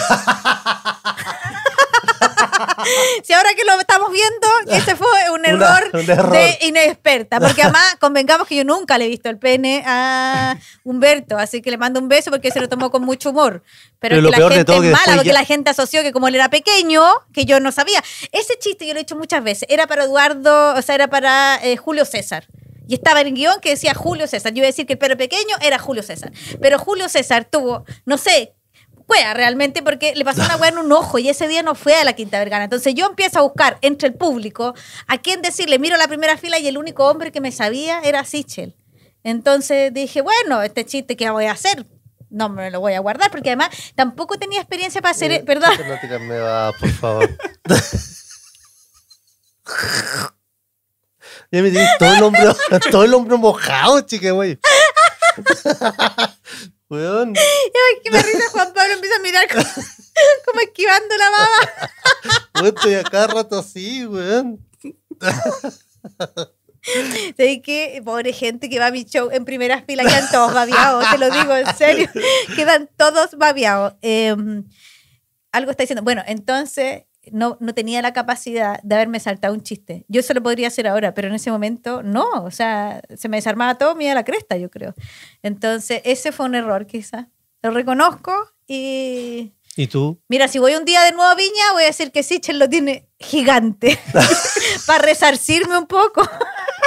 si ahora que lo estamos viendo, ese fue un error, de inexperta. Porque además, convengamos que yo nunca le he visto el pene a Humberto, así que le mando un beso porque se lo tomó con mucho humor. Pero, la gente es que mala, porque la gente asoció que como él era pequeño, que yo no sabía. Ese chiste yo lo he hecho muchas veces. Era para Eduardo, o sea, era para eh, Julio César. Y estaba en guión que decía Julio César. Yo iba a decir que el perro pequeño era Julio César. Pero Julio César tuvo, no sé, cuea realmente porque le pasó una hueá en un ojo y ese día no fue a la Quinta Vergana. Entonces yo empiezo a buscar entre el público a quién decirle, miro la primera fila y el único hombre que me sabía era Sichel. Entonces dije, bueno, este chiste, que voy a hacer? No me lo voy a guardar porque además tampoco tenía experiencia para hacer... Eh, e-, perdón. No va, por favor. Ya me tienes todo el hombro, todo el hombro mojado, chica, güey. Weón. Ay, que me risa Juan Pablo empieza a mirar como, esquivando la baba. Weón, estoy acá rato así, weón. ¿Sabes que Pobre gente que va a mi show en primera fila, quedan todos babiados, te lo digo en serio, quedan todos babiados. Em, algo está diciendo, bueno, entonces no, no tenía la capacidad de haberme saltado un chiste. Yo se lo podría hacer ahora, pero en ese momento no. O sea, se me desarmaba todo, me la cresta, yo creo. Entonces, ese fue un error quizás. Lo reconozco y... ¿Y tú? Mira, si voy un día de nuevo a Viña, voy a decir que Sichel lo tiene gigante. para resarcirme un poco.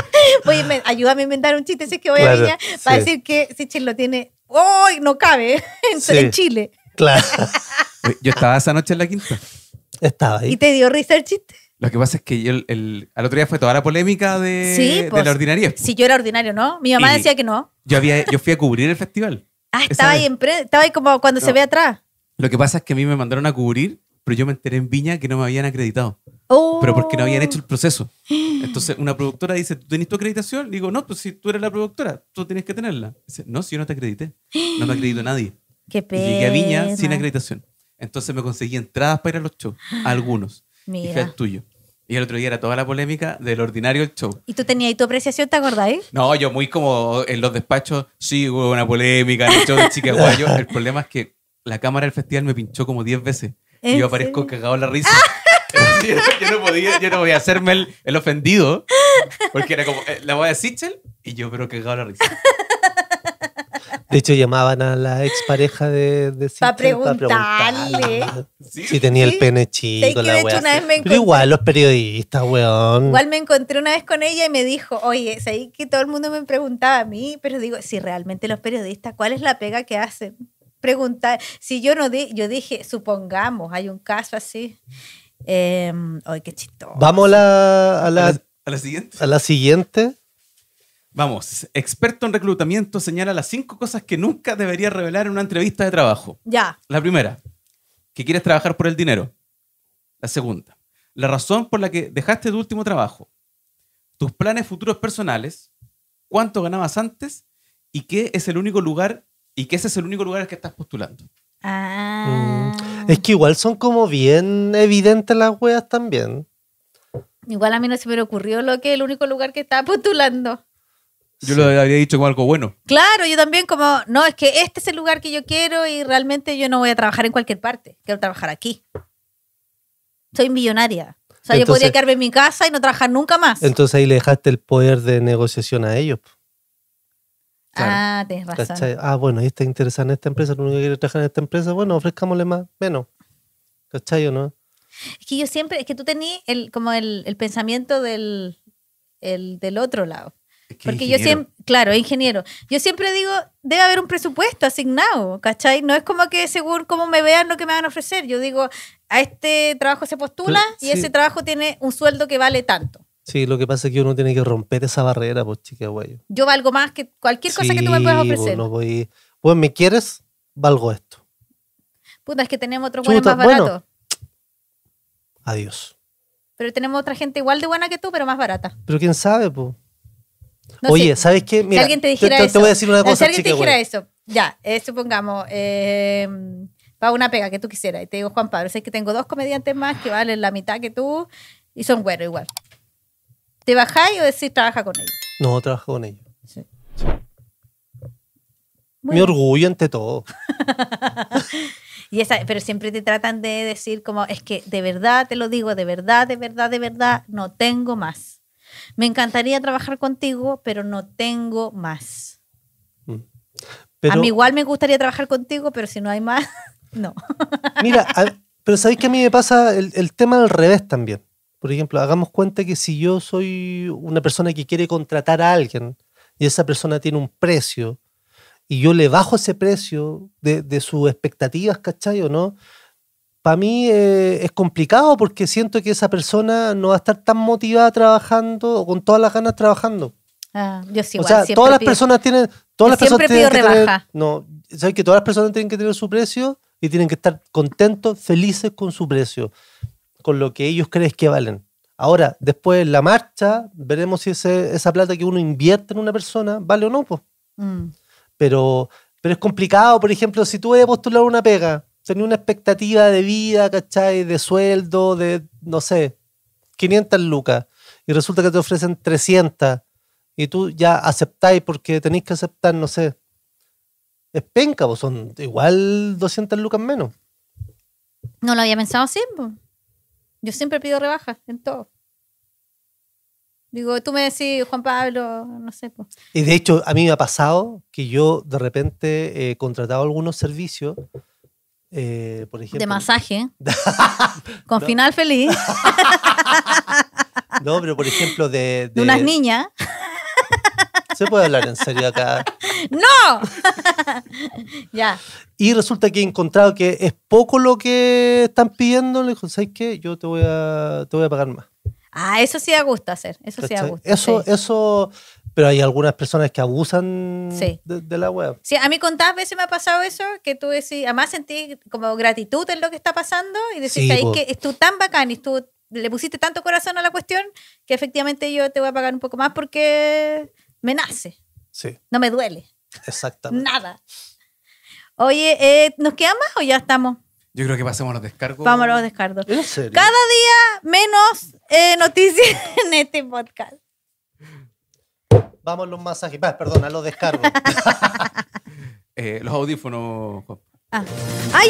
voy ayúdame a inventar un chiste si es que voy a Viña, para decir que Sichel lo tiene... ¡Oh! No cabe en, en Chile. Claro. yo estaba esa noche en la quinta. Estaba ahí. ¿Y te dio risa el chiste? Lo que pasa es que yo el, al otro día fue toda la polémica de, sí, pues, la ordinaria. Si yo era ordinario, ¿no? Mi mamá decía que no. Yo, fui a cubrir el festival. Ah, estaba ahí, estaba ahí como cuando se ve atrás. Lo que pasa es que a mí me mandaron a cubrir, pero yo me enteré en Viña que no me habían acreditado. Oh. Pero porque no habían hecho el proceso. Entonces una productora dice, ¿tú tenés tu acreditación? digo, no, pues si tú eres la productora, tú tienes que tenerla. Dice, no, si yo no te acredité. No me acreditó nadie. Qué pena. Y llegué a Viña sin acreditación. Entonces me conseguí entradas para ir a los shows, algunos. Mira. Y fue el tuyo. Y el otro día era toda la polémica del ordinario el show. ¿Y tú tenías ahí tu apreciación, te acordáis? No, yo muy como en los despachos, sí, hubo una polémica en el show de el problema es que la cámara del festival me pinchó como 10 veces. Y yo aparezco cagado la risa. yo, no podía, yo no a hacerme el, ofendido. Porque era como, eh, la voy a decir, y yo, pero cagado la risa. De hecho, llamaban a la expareja de, de Para preguntarle. Si tenía el pene chico, Pero igual los periodistas, weón. Igual me encontré una vez con ella y me dijo, oye, ahí que todo el mundo me preguntaba a mí, pero digo, si realmente los periodistas, ¿cuál es la pega que hacen? Preguntar. Si yo no yo dije, supongamos, hay un caso así. Em, ay, qué chistoso. Vamos a la siguiente. A la siguiente. Vamos, experto en reclutamiento señala las cinco cosas que nunca debería revelar en una entrevista de trabajo. Ya. La primera, que quieres trabajar por el dinero. La segunda, la razón por la que dejaste tu último trabajo. Tus planes futuros personales. Cuánto ganabas antes y qué es el único lugar y que ese es el único lugar al que estás postulando. Ah. Es que igual son como bien evidentes las weas también. Igual a mí no se me ocurrió lo que el único lugar que estaba postulando. Yo lo habría dicho como algo bueno. Claro, yo también como, no, es que este es el lugar que yo quiero y realmente yo no voy a trabajar en cualquier parte, quiero trabajar aquí. Soy millonaria. O sea, yo podría quedarme en mi casa y no trabajar nunca más. Entonces ahí le dejaste el poder de negociación a ellos. Ah, tienes razón. Ah, bueno, ahí está interesada en esta empresa, lo único que trabajar en esta empresa, bueno, ofrezcámosle más, menos. ¿Cachai o no? Es que yo siempre, es que tú tenías el, como el, pensamiento del, del otro lado. Porque yo siempre, claro, ingeniero. Yo siempre digo, debe haber un presupuesto asignado, ¿cachai? No es como que según cómo me vean lo que me van a ofrecer. Yo digo, a este trabajo se postula y ese trabajo tiene un sueldo que vale tanto. Sí, lo que pasa es que uno tiene que romper esa barrera, pues, chica, güey. Yo valgo más que cualquier cosa que tú me puedas ofrecer. Bueno, voy... ¿me quieres? Valgo esto. Puta, es que tenemos otro bueno más barato. Adiós. Pero tenemos otra gente igual de buena que tú, pero más barata. Pero quién sabe, pues. Oye, ¿sabes qué? alguien te dijera eso, voy a decir una cosa. Si alguien te dijera eso, ya, supongamos, eh, para una pega que tú quisieras, y te digo, Juan Pablo, sé que tengo dos comediantes más que valen la mitad que tú y son güeros igual. ¿Te bajáis o decís trabaja con ellos? No, trabajo con ellos. Sí. orgullo ante todo. pero siempre te tratan de decir como, es que de verdad te lo digo, de verdad, de verdad, de verdad, no tengo más me encantaría trabajar contigo, pero no tengo más. Mm. Pero, a mí igual me gustaría trabajar contigo, pero si no hay más, no. Mira, pero sabéis que a mí me pasa el, el tema al revés también. Por ejemplo, hagamos cuenta que si yo soy una persona que quiere contratar a alguien y esa persona tiene un precio y yo le bajo ese precio de, de sus expectativas, ¿cachai? ¿O no? para mí eh, es complicado porque siento que esa persona no va a estar tan motivada trabajando o con todas las ganas trabajando. Ah, yo sí, o sea, todas las personas tienen, todas las personas tienen no, sabes que todas las personas tienen que tener su precio y tienen que estar contentos, felices con su precio, con lo que ellos creen que valen. Ahora, después en la marcha, veremos si ese, esa plata que uno invierte en una persona vale o no, pues. Mm. Pero, pero es complicado, por ejemplo, si tú vas a postular una pega tenía una expectativa de vida, ¿cachai? De sueldo, de, no sé, 500 lucas. Y resulta que te ofrecen 300. Y tú ya aceptáis porque tenéis que aceptar, no sé. Es penca, vos. Pues, son igual 200 lucas menos. No lo había pensado así. Pues. Yo siempre pido rebajas en todo. Digo, tú me decís, Juan Pablo, no sé. Pues. Y de hecho, a mí me ha pasado que yo de repente he contratado algunos servicios eh, de masaje. con final feliz. no, pero por ejemplo de... De, unas niñas. ¿Se puede hablar en serio acá? ¡No! ya. Y resulta que he encontrado que es poco lo que están pidiendo. Le dijo, ¿sabes qué? Yo te voy a, te voy a pagar más. Ah, eso sí me gusta hacer. Eso sí me gusta. Eso, eso pero hay algunas personas que abusan de, la web. Sí, a mí tantas veces me ha pasado eso, que tú decís, además sentí como gratitud en lo que está pasando y decís, que es que estuvo tan bacán y tú le pusiste tanto corazón a la cuestión que efectivamente yo te voy a pagar un poco más porque me nace. Sí. No me duele. Exactamente. Nada. Oye, eh, ¿nos queda más o ya estamos? Yo creo que pasemos a los descargos. Vamos a los descargos. Cada día menos eh, noticias en este podcast. Vamos los masajes. Perdona, los descargo. Eh, los audífonos. Ah.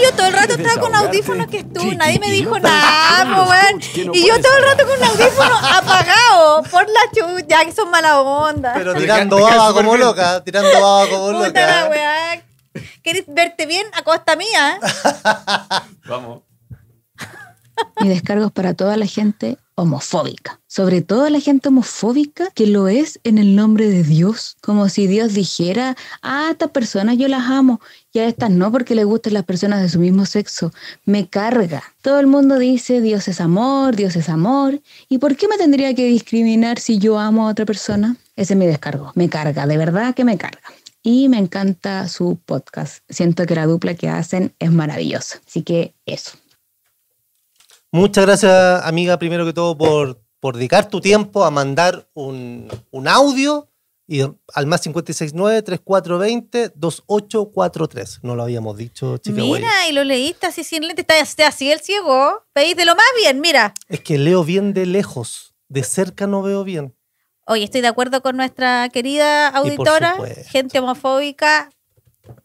yo todo el rato estaba con audífonos que estuvo, nadie me dijo nada, weón. y yo todo el rato con audífonos apagado por la chucha, ya que son mala onda. Pero tirando baba como loca, tirando baba como loca. La ¿Querés verte bien a costa mía? Vamos. Y descargo es para toda la gente homofóbica, sobre todo la gente homofóbica que lo es en el nombre de Dios, como si Dios dijera, a ah, estas personas yo las amo y a estas no porque les gusten las personas de su mismo sexo, me carga. Todo el mundo dice Dios es amor, Dios es amor, ¿y por qué me tendría que discriminar si yo amo a otra persona? Ese me mi descargo, me carga, de verdad que me carga y me encanta su podcast. Siento que la dupla que hacen es maravillosa. Así que eso. Muchas gracias, amiga, primero que todo, por, por dedicar tu tiempo a mandar un, audio y al más 569-3420-2843. No lo habíamos dicho, chica. Mira, y lo leíste así sin lente, está así el ciego. de lo más bien, mira. Es que leo bien de lejos, de cerca no veo bien. Oye, estoy de acuerdo con nuestra querida auditora, gente homofóbica,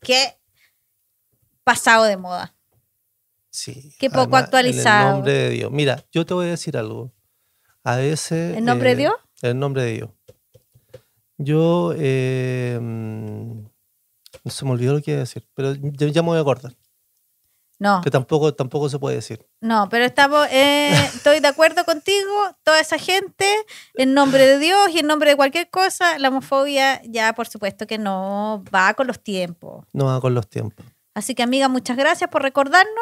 que pasado de moda. Qué poco actualizado. En el nombre de Dios. Mira, yo te voy a decir algo. A veces. ¿El nombre de eh, Dios? El nombre de Dios. Yo. Eh, mm, se me olvidó lo que iba a decir, pero ya me voy a acordar. No. Que tampoco, tampoco se puede decir. No, pero estamos, eh, estoy de acuerdo contigo, toda esa gente, en nombre de Dios y en nombre de cualquier cosa, la homofobia ya por supuesto que no va con los tiempos. No va con los tiempos. Así que amiga, muchas gracias por recordarnos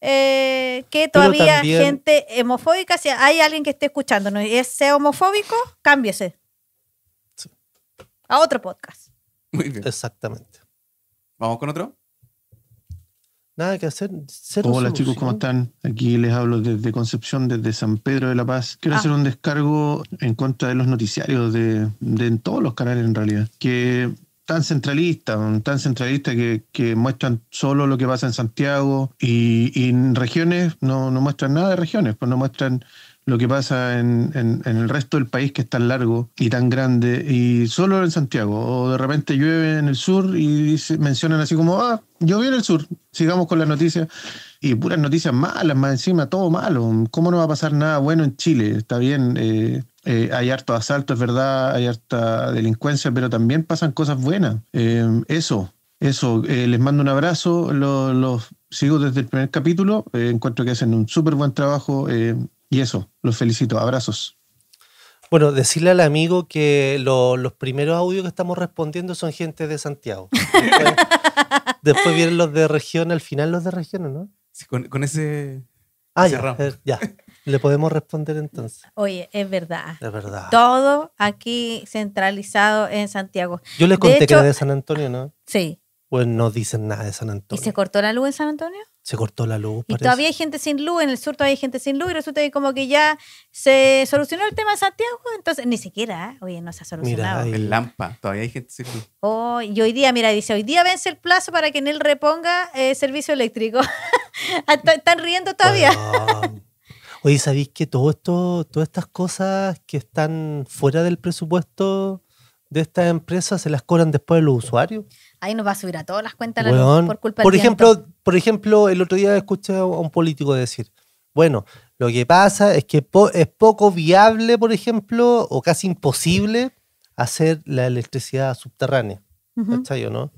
eh, que todavía gente homofóbica, si hay alguien que esté escuchándonos y es homofóbico, cámbiese. A otro podcast. Muy bien. Exactamente. ¿Vamos con otro? Nada que hacer. Hola chicos, ¿cómo están? Aquí les hablo desde Concepción, desde San Pedro de la Paz. Quiero ah. hacer un descargo en contra de los noticiarios de, en todos los canales en realidad, que tan centralista, tan centralista que, muestran solo lo que pasa en Santiago y, en regiones no, muestran nada de regiones, pues no muestran lo que pasa en, el resto del país que es tan largo y tan grande y solo en Santiago. O de repente llueve en el sur y mencionan así como, ah, llovió en el sur, sigamos con las noticias. Y puras noticias malas, más encima, todo malo. ¿Cómo no va a pasar nada bueno en Chile? Está bien, eh, eh, hay harto asalto, es verdad, hay harta delincuencia, pero también pasan cosas buenas. Em, eso, eso, eh, les mando un abrazo, los sigo desde el primer capítulo, eh, encuentro que hacen un súper buen trabajo y eso, los felicito, abrazos. Bueno, decirle al amigo que los primeros audios que estamos respondiendo son gente de Santiago. Después, vienen los de región, al final los de región, ¿no? con, ese... Ah, ya. Le podemos responder entonces. Oye, es verdad. Es verdad. Todo aquí centralizado en Santiago. Yo les conté de que era de San Antonio, ¿no? Sí. Pues no dicen nada de San Antonio. ¿Y se cortó la luz en San Antonio? Se cortó la luz. Parece. Y todavía hay gente sin luz, en el sur todavía hay gente sin luz, y resulta que como que ya se solucionó el tema de Santiago, entonces ni siquiera, ¿eh? oye, no se ha solucionado. Mira, el Lampa, todavía hay gente sin luz. Oh, y hoy día, mira, dice, hoy día vence el plazo para que en él reponga eh, servicio eléctrico. Ah, están riendo todavía. Bueno. Oye, ¿sabéis que todo esto, todas estas cosas que están fuera del presupuesto de estas empresas se las cobran después de los usuarios? Ahí nos va a subir a todas las cuentas la luz por culpa por ejemplo, Por ejemplo, el otro día escuché a un político decir, bueno, lo que pasa es que es poco viable, por ejemplo, o casi imposible hacer la electricidad subterránea. no?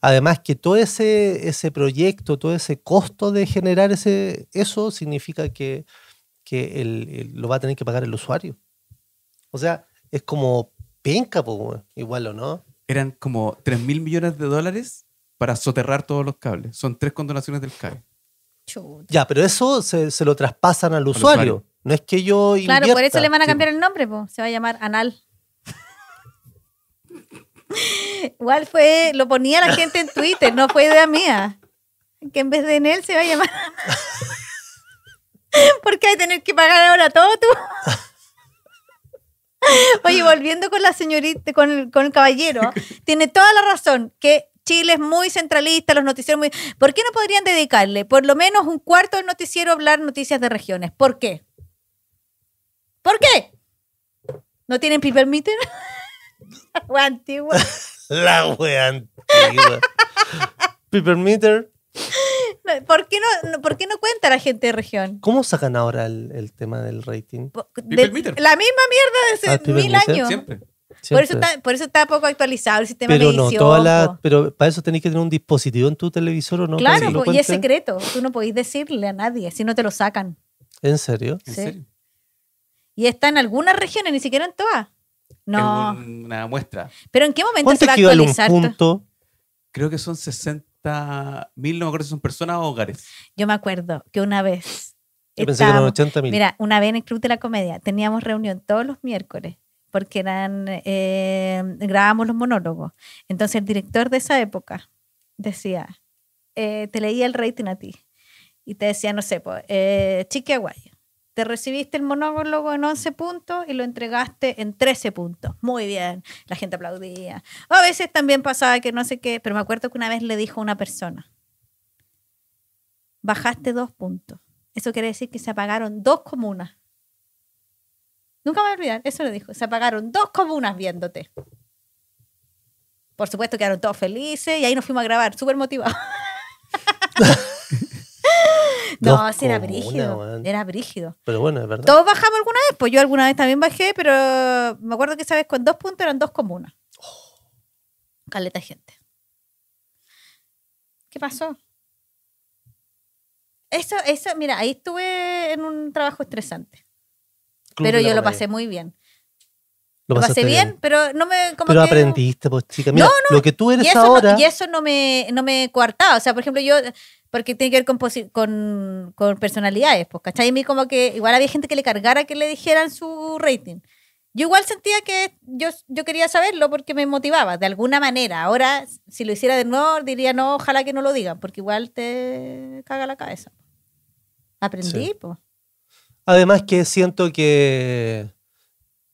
Además que todo ese, ese proyecto, todo ese costo de generar ese, eso significa que lo va a tener que pagar el usuario. O sea, es como penca, pues, igual o no. Eran como 3 mil millones de dólares para soterrar todos los cables. Son tres condonaciones del CAE Ya, pero eso se, lo traspasan al usuario. No es que yo. Invierta. Claro, por eso le van a cambiar el nombre, po. se va a llamar Anal. Igual fue, lo ponía la gente en Twitter, no fue idea mía. Que en vez de Enel se va a llamar. Porque hay que tener que pagar ahora todo tú. Oye, volviendo con la señorita, con el, con el caballero, tiene toda la razón que Chile es muy centralista, los noticieros muy... ¿Por qué no podrían dedicarle por lo menos un cuarto del noticiero a hablar noticias de regiones? ¿Por qué? ¿Por qué? ¿No tienen paper meter? la wea antigua. La wea antigua. paper meter ¿Por qué no, por no cuenta la gente de región? ¿Cómo sacan ahora el, tema del rating? la misma mierda de hace ah, mil años. Por eso, está, poco actualizado el sistema pero de edición. pero para eso tenéis que tener un dispositivo en tu televisor o no. Claro, y es secreto. Tú no podéis decirle a nadie, si no te lo sacan. ¿En serio? Y está en algunas regiones, ni siquiera en todas. No. una muestra. ¿Pero en qué momento se va a actualizar? punto? Creo que son 60 mil, no me acuerdo si son personas o hogares. Yo me acuerdo que una vez. Yo Mira, una vez en el Club de la Comedia teníamos reunión todos los miércoles porque eran eh, grabábamos los monólogos. Entonces el director de esa época decía, eh, te leía el rating a ti y te decía, no sé, pues, eh, Chique te recibiste el monólogo en 11 puntos y lo entregaste en 13 puntos. Muy bien. La gente aplaudía. a veces también pasaba que no sé qué, pero me acuerdo que una vez le dijo a una persona, bajaste dos puntos. Eso quiere decir que se apagaron dos comunas. Nunca me voy a olvidar, eso le dijo. Se apagaron dos comunas viéndote. Por supuesto quedaron todos felices y ahí nos fuimos a grabar, súper motivados. No, sí era brígido. era brígido. Pero bueno, es verdad. Todos bajamos alguna vez, pues yo alguna vez también bajé, pero me acuerdo que esa vez con dos puntos eran dos comunas. Oh. Caleta gente. ¿Qué pasó? Eso, eso, mira, ahí estuve en un trabajo estresante. pero yo lo pasé muy bien. Lo, pasé bien, pero no me. pero aprendiste, pues chica. Mira, lo que tú eres y ahora. y eso no me, me coartaba. O sea, por ejemplo, yo. Porque tiene que ver con, personalidades, pues, ¿cachai? Y a mí, como que igual había gente que le cargara que le dijeran su rating. Yo igual sentía que yo, yo quería saberlo porque me motivaba, de alguna manera. Ahora, si lo hiciera de nuevo, diría, no, ojalá que no lo digan, porque igual te caga la cabeza. Aprendí, pues. Además que siento que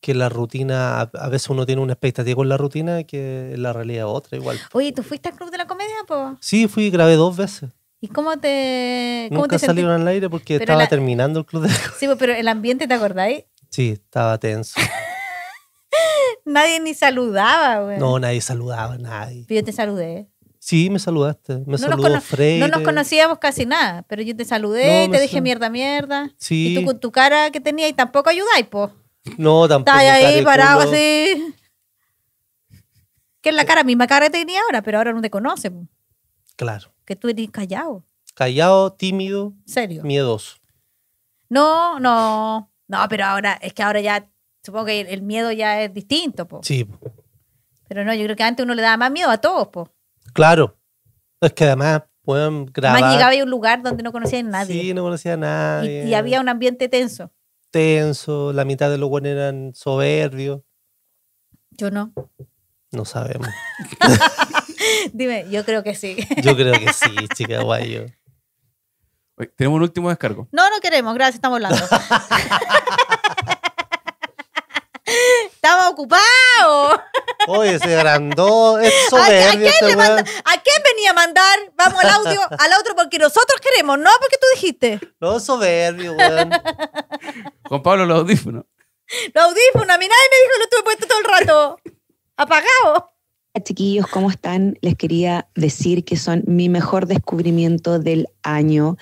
que la rutina, a veces uno tiene una expectativa con la rutina que en la realidad es otra igual. Oye, ¿tú fuiste al Club de la Comedia? Po? Sí, fui, grabé dos veces. ¿Y cómo te.? Cómo Nunca salieron al aire porque estaba terminando el Club de la Comedia. Sí, pero el ambiente, ¿te acordáis? Sí, estaba tenso. nadie ni saludaba, güey. No, nadie saludaba, nadie. Pero yo te saludé. Sí, me saludaste. Me no saludó nos No nos conocíamos casi nada, pero yo te saludé te dije mierda, mierda. Y tú con tu cara que tenías y tampoco ayudáis, po. No, tampoco. Está ahí parado así. Que es la cara, misma cara que tenía ahora, pero ahora no te conoce. Claro. Que tú eres callado. Callado, tímido. Serio. Miedoso. No, no. No, pero ahora, es que ahora ya, supongo que el miedo ya es distinto, po. Sí. Pero no, yo creo que antes uno le daba más miedo a todos, po. Claro. Es que además pueden grabar. Además llegaba a un lugar donde no conocía a nadie. Sí, no conocía a nadie. y había un ambiente tenso tenso, la mitad de los buenos eran soberbios. Yo no. No sabemos. Dime, yo creo que sí. yo creo que sí, chica guayo. Tenemos un último descargo. No, no queremos, gracias, estamos hablando. Estaba ocupado. Oye, se agrandó. Este ¿A, quién venía a mandar? Vamos al audio, al otro, porque nosotros queremos, ¿no? Porque tú dijiste. Lo soberbio, weón. Juan Pablo, los audífonos. Los audífonos, a mí nadie me dijo, que lo tuve puesto todo el rato. Apagado. Chiquillos, ¿cómo están? Les quería decir que son mi mejor descubrimiento del año.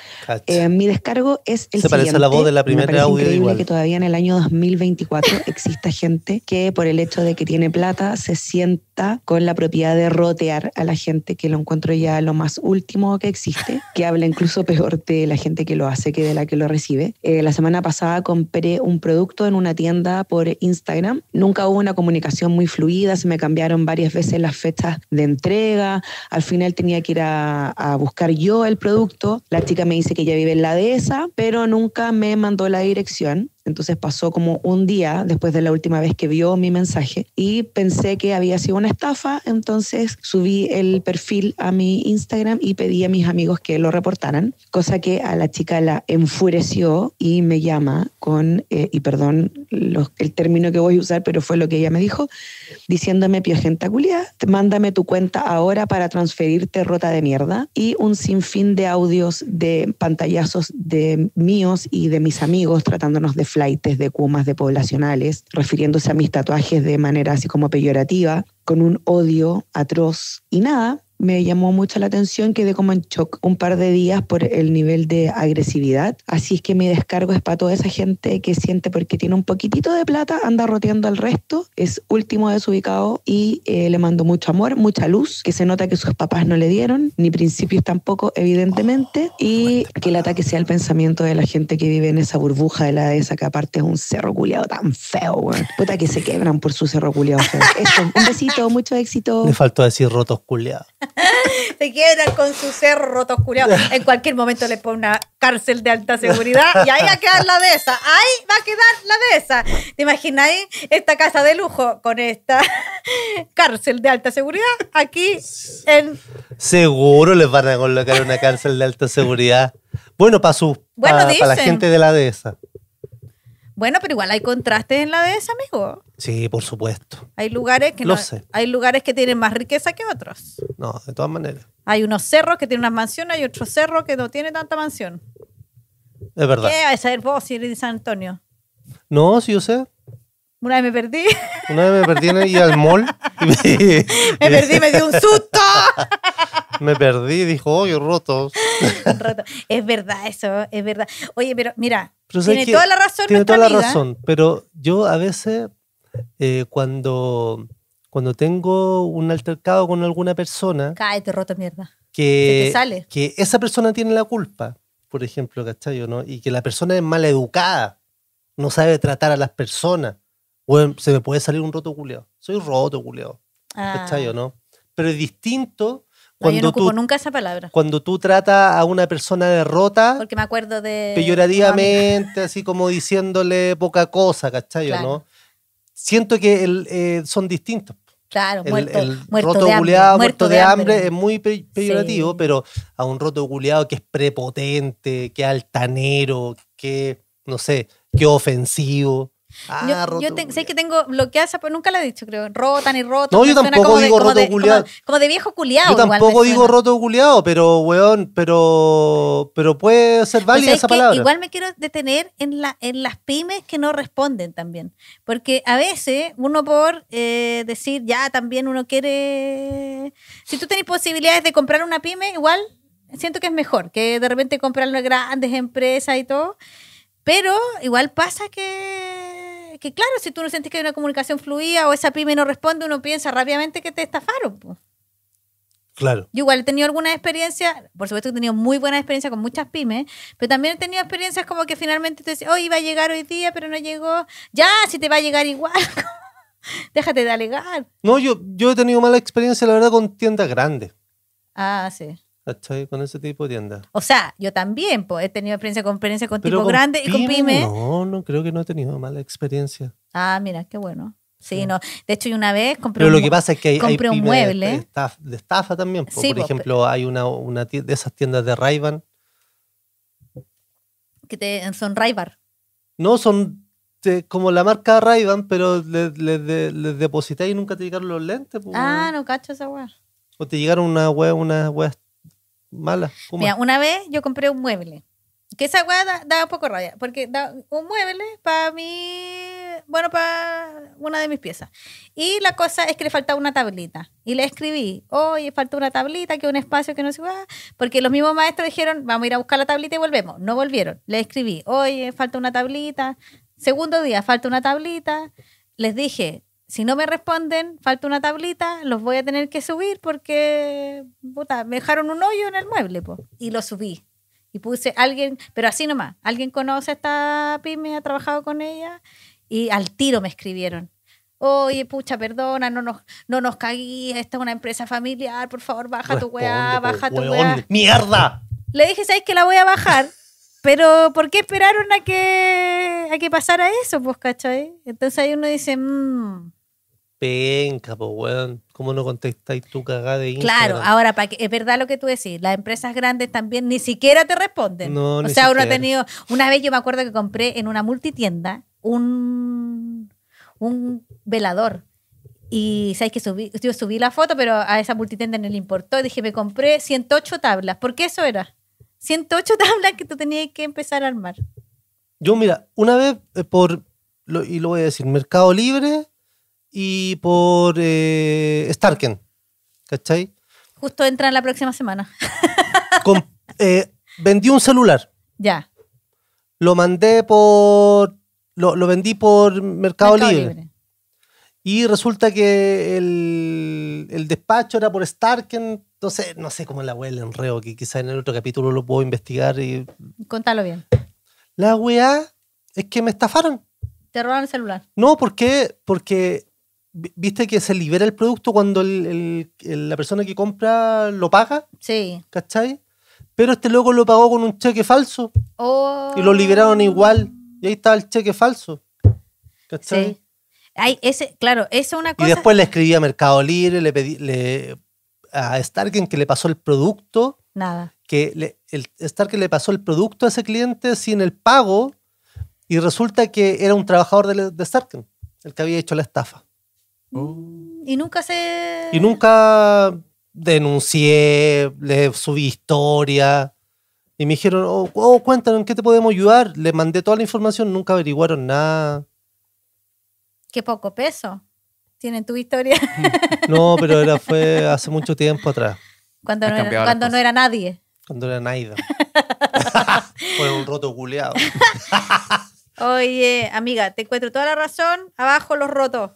Eh, mi descargo es el Se parece a la voz de la primera audio increíble que todavía en el año 2024 exista gente que por el hecho de que tiene plata se sienta con la propiedad de rotear a la gente que lo encuentro ya lo más último que existe, que habla incluso peor de la gente que lo hace que de la que lo recibe. Eh, la semana pasada compré un producto en una tienda por Instagram. Nunca hubo una comunicación muy fluida, se me cambiaron varias veces las fechas de entrega. Al final tenía que ir a buscar yo el producto la chica me dice que ella vive en la dehesa, pero nunca me mandó la dirección. Entonces pasó como un día después de la última vez que vio mi mensaje y pensé que había sido una estafa, entonces subí el perfil a mi Instagram y pedí a mis amigos que lo reportaran, cosa que a la chica la enfureció y me llama con, eh, y perdón el término que voy a usar, pero fue lo que ella me dijo, diciéndome piojenta culia, mándame tu cuenta ahora para transferirte rota de mierda y un sinfín de audios de pantallazos de míos y de mis amigos tratándonos de de cumas de poblacionales, refiriéndose a mis tatuajes de manera así como peyorativa, con un odio atroz. Y nada, me llamó mucho la atención, quedé como en shock un par de días por el nivel de agresividad. Así es que mi descargo es para toda esa gente que siente porque tiene un poquitito de plata, anda roteando al resto, es último desubicado y eh, le mando mucho amor, mucha luz, que se nota que sus papás no le dieron, ni principios tampoco, evidentemente, oh, y que el ataque sea el pensamiento de la gente que vive en esa burbuja de la esa que aparte es un cerro culiado tan feo, Puta que se quebran por su cerro culiado un besito, mucho éxito. Me faltó decir rotos culiados. se quieran con su cerro roto oscurado. En cualquier momento le pone una cárcel de alta seguridad y ahí va a quedar la de esa. Ahí va a quedar la de ¿Te imagináis esta casa de lujo con esta cárcel de alta seguridad aquí en. Seguro les van a colocar una cárcel de alta seguridad. Bueno, para la gente de la dehesa. Bueno, pero igual hay contrastes en la de ese amigo. Sí, por supuesto. Hay lugares que no, sé. hay lugares que tienen más riqueza que otros. No, de todas maneras. Hay unos cerros que tienen unas mansiones, hay otros cerros que no tienen tanta mansión. Es verdad. ¿Qué? Esa es vos, si eres de San Antonio. No, sí, yo sé. Una vez me perdí. Una vez me perdí en el al mall. me... me perdí, me dio un susto. Me perdí, dijo, oye, Roto. Es verdad eso, es verdad. Oye, pero mira, tiene toda la razón. Tiene toda la razón, pero yo a veces eh, cuando, cuando tengo un altercado con alguna persona... Cállate, roto, mierda. Que, que esa persona tiene la culpa, por ejemplo, ¿cachai? ¿no? Y que la persona es mal educada, no sabe tratar a las personas. O se me puede salir un roto culeado. Soy roto culeado. Ah. ¿no? Pero es distinto cuando yo no ocupo tú, nunca esa palabra. Cuando tú tratas a una persona derrota. me acuerdo de. Peyorativamente, así como diciéndole poca cosa, ¿cachai? ¿no? Siento que el, eh, son distintos. Claro, muerto, muerto, de hambre, muerto, de, hambre, es muy peyorativo, pero a un roto culeado que es prepotente, que altanero, que, no sé, que ofensivo yo, ah, sé que tengo bloqueada pero pues, nunca la he dicho, creo. rota ni roto. No, yo tampoco digo de, roto culiado. Como, de viejo culiado. Yo tampoco digo roto culiado, pero weón, pero, pero puede ser válida esa palabra. Igual me quiero detener en, la, en las pymes que no responden también. Porque a veces uno por eh, decir, ya también uno quiere. Si tú tenés posibilidades de comprar una pyme, igual siento que es mejor que de repente comprar grandes empresas y todo. Pero igual pasa que que claro, si tú no sientes que hay una comunicación fluida o esa pyme no responde, uno piensa rápidamente que te estafaron. Claro. Yo igual he tenido alguna experiencia, por supuesto que he tenido muy buena experiencia con muchas pymes, pero también he tenido experiencias como que finalmente te dicen, hoy oh, iba a llegar hoy día, pero no llegó. Ya, si te va a llegar igual. Déjate de alegar. No, yo, yo he tenido mala experiencia, la verdad, con tiendas grandes. Ah, sí. ¿Cachai? Con ese tipo de tiendas. O sea, yo también pues, he tenido experiencia con experiencia con tipo grande y con pymes. No, no, creo que no he tenido mala experiencia. Ah, mira, qué bueno. Sí, no. De hecho, yo una vez compré pero lo que pasa es que hay, hay un mueble. De, estafa, también. por ejemplo, hay una, de esas tiendas de Rayban. Que te, son Raybar. No, son eh, como la marca Rayban, pero les le, y nunca te llegaron los lentes. Ah, no cacho esa weá. O te llegaron una web, una mala. Mira, una vez yo compré un mueble. Que esa weá da un poco raya porque da un mueble para mí, bueno, para una de mis piezas. Y la cosa es que le faltaba una tablita. Y le escribí, oye, falta una tablita, que un espacio que no se va. Porque los mismos maestros dijeron, vamos a ir a buscar la tablita y volvemos. No volvieron. Le escribí, oye, falta una tablita. Segundo día, falta una tablita. Les dije, si no me responden, falta una tablita, los voy a tener que subir porque puta, me dejaron un hoyo en el mueble po, y lo subí. Y puse alguien, pero así nomás, alguien conoce a esta pyme, ha trabajado con ella y al tiro me escribieron. Oye, pucha, perdona, no nos, no nos caguí, esta es una empresa familiar, por favor, baja tu weá, baja tu weá. ¡Mierda! Le dije, ¿sabes que la voy a bajar? Pero ¿por qué esperaron a que, a que pasara eso, pues, cachai? Entonces ahí uno dice, mmm, Penca, pues, weón. ¿Cómo no contestáis tu cagada de Instagram? Claro, ahora, para que, es verdad lo que tú decís. Las empresas grandes también ni siquiera te responden. No, o sea, uno ha tenido. Una vez yo me acuerdo que compré en una multitienda un, un velador. Y sabes que subí, yo subí la foto, pero a esa multitienda no le importó. Dije, me compré 108 tablas. ¿Por qué eso era? 108 tablas que tú tenías que empezar a armar. Yo, mira, una vez eh, por, y lo voy a decir, Mercado Libre y por eh, Starken. ¿Cachai? Justo entra en la próxima semana. Eh, vendí un celular. Ya. Lo mandé por. Lo, vendí por Mercado, Libre. Y resulta que el, despacho era por Starken. Entonces, no sé cómo la wea el enreo, que quizá en el otro capítulo lo puedo investigar. y... Contalo bien. La weá es que me estafaron. ¿Te robaron el celular? No, ¿por qué? Porque viste que se libera el producto cuando la persona que compra lo paga. Sí. ¿Cachai? Pero este loco lo pagó con un cheque falso. Y lo liberaron oh. igual. Y ahí estaba el cheque falso. ¿Cachai? Sí. ese, claro, eso es una cosa. Y después le escribí a Mercado Libre, le pedí le, a Starken que le pasó el producto. Nada. Que le, Starken le pasó el producto a ese cliente sin el pago. Y resulta que era un trabajador de, de Starken el que había hecho la estafa. Oh. Y nunca se. Y nunca denuncié, le subí historia. Y me dijeron, oh, oh, cuéntanos, ¿en qué te podemos ayudar? Le mandé toda la información, nunca averiguaron nada. Qué poco peso tienen tu historia. no, pero era, fue hace mucho tiempo atrás. Cuando, no era, cuando no era, nadie. Cuando era Naida fue un roto culeado. Oye, amiga, te encuentro toda la razón. Abajo los rotos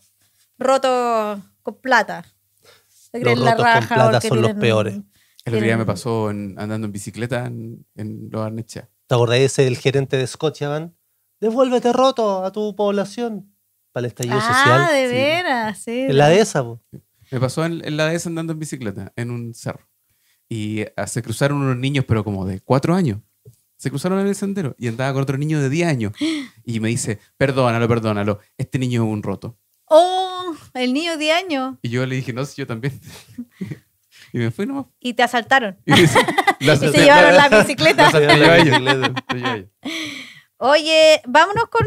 roto con plata. los rotos con plata son los peores. El otro día me pasó andando en bicicleta en, en Los ¿Te acordáis ese del gerente de van Devuélvete roto a tu población para el estallido ah, social. Ah, de veras, sí. En la dehesa, po. Me pasó en, la dehesa andando en bicicleta, en un cerro. Y ah, se cruzaron unos niños, pero como de cuatro años. Se cruzaron en el sendero y andaba con otro niño de 10 años. Y me dice, perdónalo, perdónalo, este niño es un roto. ¡Oh! El niño de año Y yo le dije, no, yo también. Y me fui nomás. Y te asaltaron. Y, se, llevaron la bicicleta. Oye, vámonos con.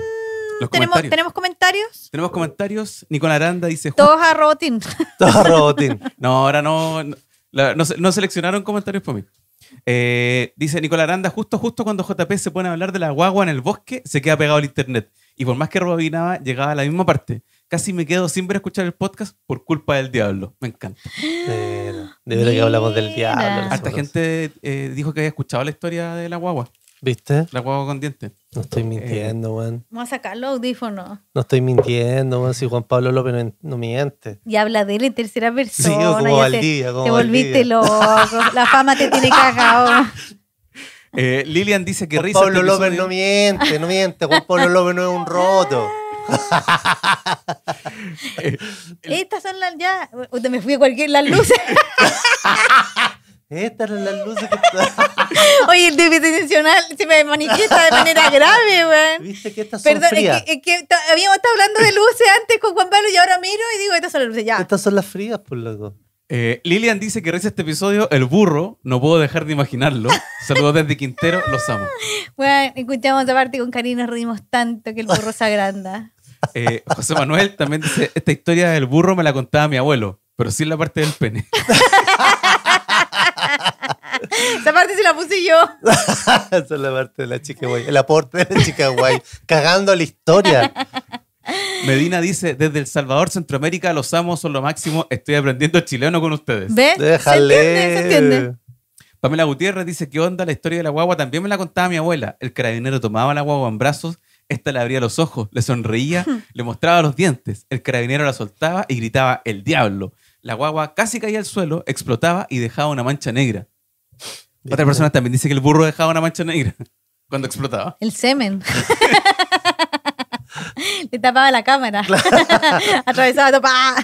¿Tenemos, comentarios? ¿Tenemos comentarios? Tenemos comentarios. Nicolás Aranda dice. Todos a Robotín. Todos a Robotín. No, ahora no. No, seleccionaron comentarios para mí. Eh, dice Nicolás Aranda, justo, justo cuando JP se pone a hablar de la guagua en el bosque, se queda pegado al internet. Y por más que robinaba, llegaba a la misma parte casi me quedo sin ver escuchar el podcast por culpa del diablo. Me encanta. de verdad que hablamos del diablo. Hasta gente eh, dijo que había escuchado la historia de la guagua. ¿Viste? La guagua con dientes. No estoy eh, mintiendo, Juan. Vamos a sacar los audífonos. No estoy mintiendo, weón. Si Juan Pablo López no, miente. Y habla de él en tercera persona. Sí, como Valdivia. Te, te volviste loco. la fama te tiene cagado. Eh, Lilian dice que Juan risa. Pablo López no miente, no miente. Juan Pablo López no es un roto. Estas son las ya. me fui a cualquier las luces. Estas son las luces Oye, el déficit intencional se me manifiesta de manera grave, weón. Viste que estas son Perdón, frías. Perdón que, es que habíamos estado hablando de luces antes con Juan Pablo y ahora miro y digo, estas son las luces ya. Estas son las frías, por pues, loco. Eh, Lilian dice que reza este episodio, el burro, no puedo dejar de imaginarlo. Saludos desde Quintero, los amo. Bueno, escuchamos aparte parte con cariño, reímos tanto que el burro se agranda. Eh, José Manuel también dice, esta historia del burro me la contaba mi abuelo, pero sí la parte del pene. Esa parte se la puse yo. Esa es la parte de la chica guay. El aporte de la chica guay. Cagando la historia. Medina dice, desde El Salvador, Centroamérica, los amos son lo máximo. Estoy aprendiendo chileno con ustedes. ¿Ve? Se se entiende. Pamela Gutiérrez dice, ¿qué onda? La historia de la guagua también me la contaba mi abuela. El carabinero tomaba la guagua en brazos esta le abría los ojos, le sonreía, le mostraba los dientes. El carabinero la soltaba y gritaba el diablo. La guagua casi caía al suelo, explotaba y dejaba una mancha negra. Otra persona también dice que el burro dejaba una mancha negra cuando explotaba. El semen. le tapaba la cámara. Atravesaba, topa.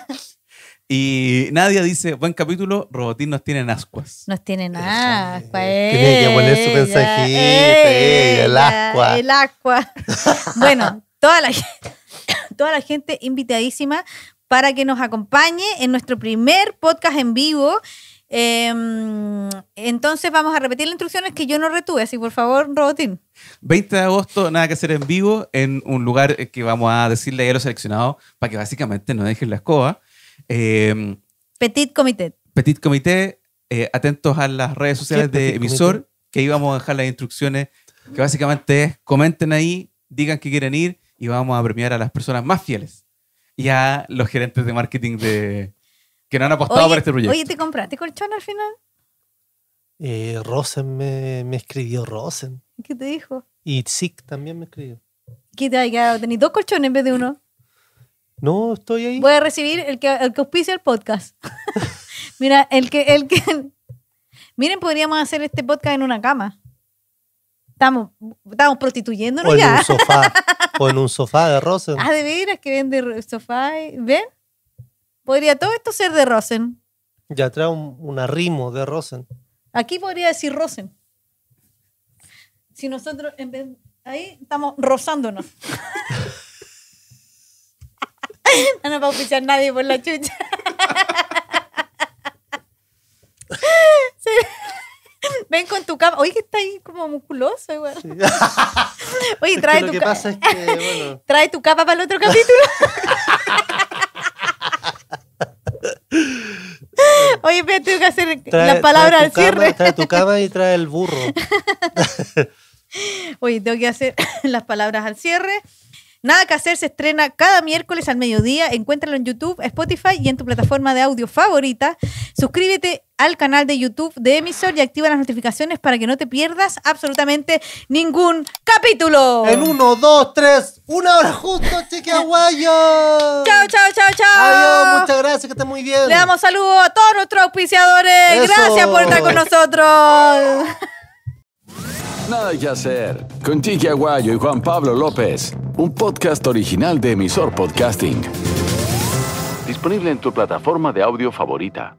Y Nadia dice, buen capítulo, Robotín nos tiene en ascuas. Nos tiene en ascuas. Tiene que poner su mensajito, el ascuas. El ascuas. bueno, toda la, toda la gente invitadísima para que nos acompañe en nuestro primer podcast en vivo. Em, entonces vamos a repetir las instrucciones que yo no retuve, así por favor, Robotín. 20 de agosto, nada que hacer en vivo, en un lugar que vamos a decirle a los seleccionados para que básicamente no dejen la escoba. Em, petit Comité. Petit Comité, eh, atentos a las redes sociales de emisor, que ahí vamos a dejar las instrucciones, que básicamente es comenten ahí, digan que quieren ir y vamos a premiar a las personas más fieles y a los gerentes de marketing de, que no han apostado por este proyecto. Oye, ¿te compraste colchón al final? Eh, Rosen me, escribió, Rosen. ¿Qué te dijo? Y Zik también me escribió. ¿Qué te ha quedado? ¿Tenís dos colchones en vez de uno? No, estoy ahí. Voy a recibir el que, el auspicia el podcast. Mira, el que, el que. Miren, podríamos hacer este podcast en una cama. Estamos, estamos prostituyéndonos o en Un sofá, o en un sofá de Rosen. Ah, de veras que vende sofá. Y, ¿Ven? Podría todo esto ser de Rosen. Ya trae un, arrimo de Rosen. Aquí podría decir Rosen. Si nosotros ahí estamos rozándonos. no nos va a oficiar nadie por la chucha. Ven con tu cama. Oye, que está ahí como musculoso, igual. Oye, trae tu capa. Trae tu capa para el otro capítulo. Oye, pero tengo que hacer las palabras al cierre. trae tu cama y trae el burro. Oye, tengo que hacer las palabras al cierre. Nada que hacer se estrena cada miércoles al mediodía. Encuéntralo en YouTube, Spotify y en tu plataforma de audio favorita. Suscríbete al canal de YouTube de Emisor y activa las notificaciones para que no te pierdas absolutamente ningún capítulo. En uno, dos, tres, una hora justo, Chiquiaguayo. chao, chao, chao, chao. Adiós, muchas gracias, que estés muy bien. Le damos saludos a todos nuestros auspiciadores. Gracias por estar con nosotros. Nada que hacer. Con Tiki Aguayo y Juan Pablo López un podcast original de Emisor Podcasting. Disponible en tu plataforma de audio favorita.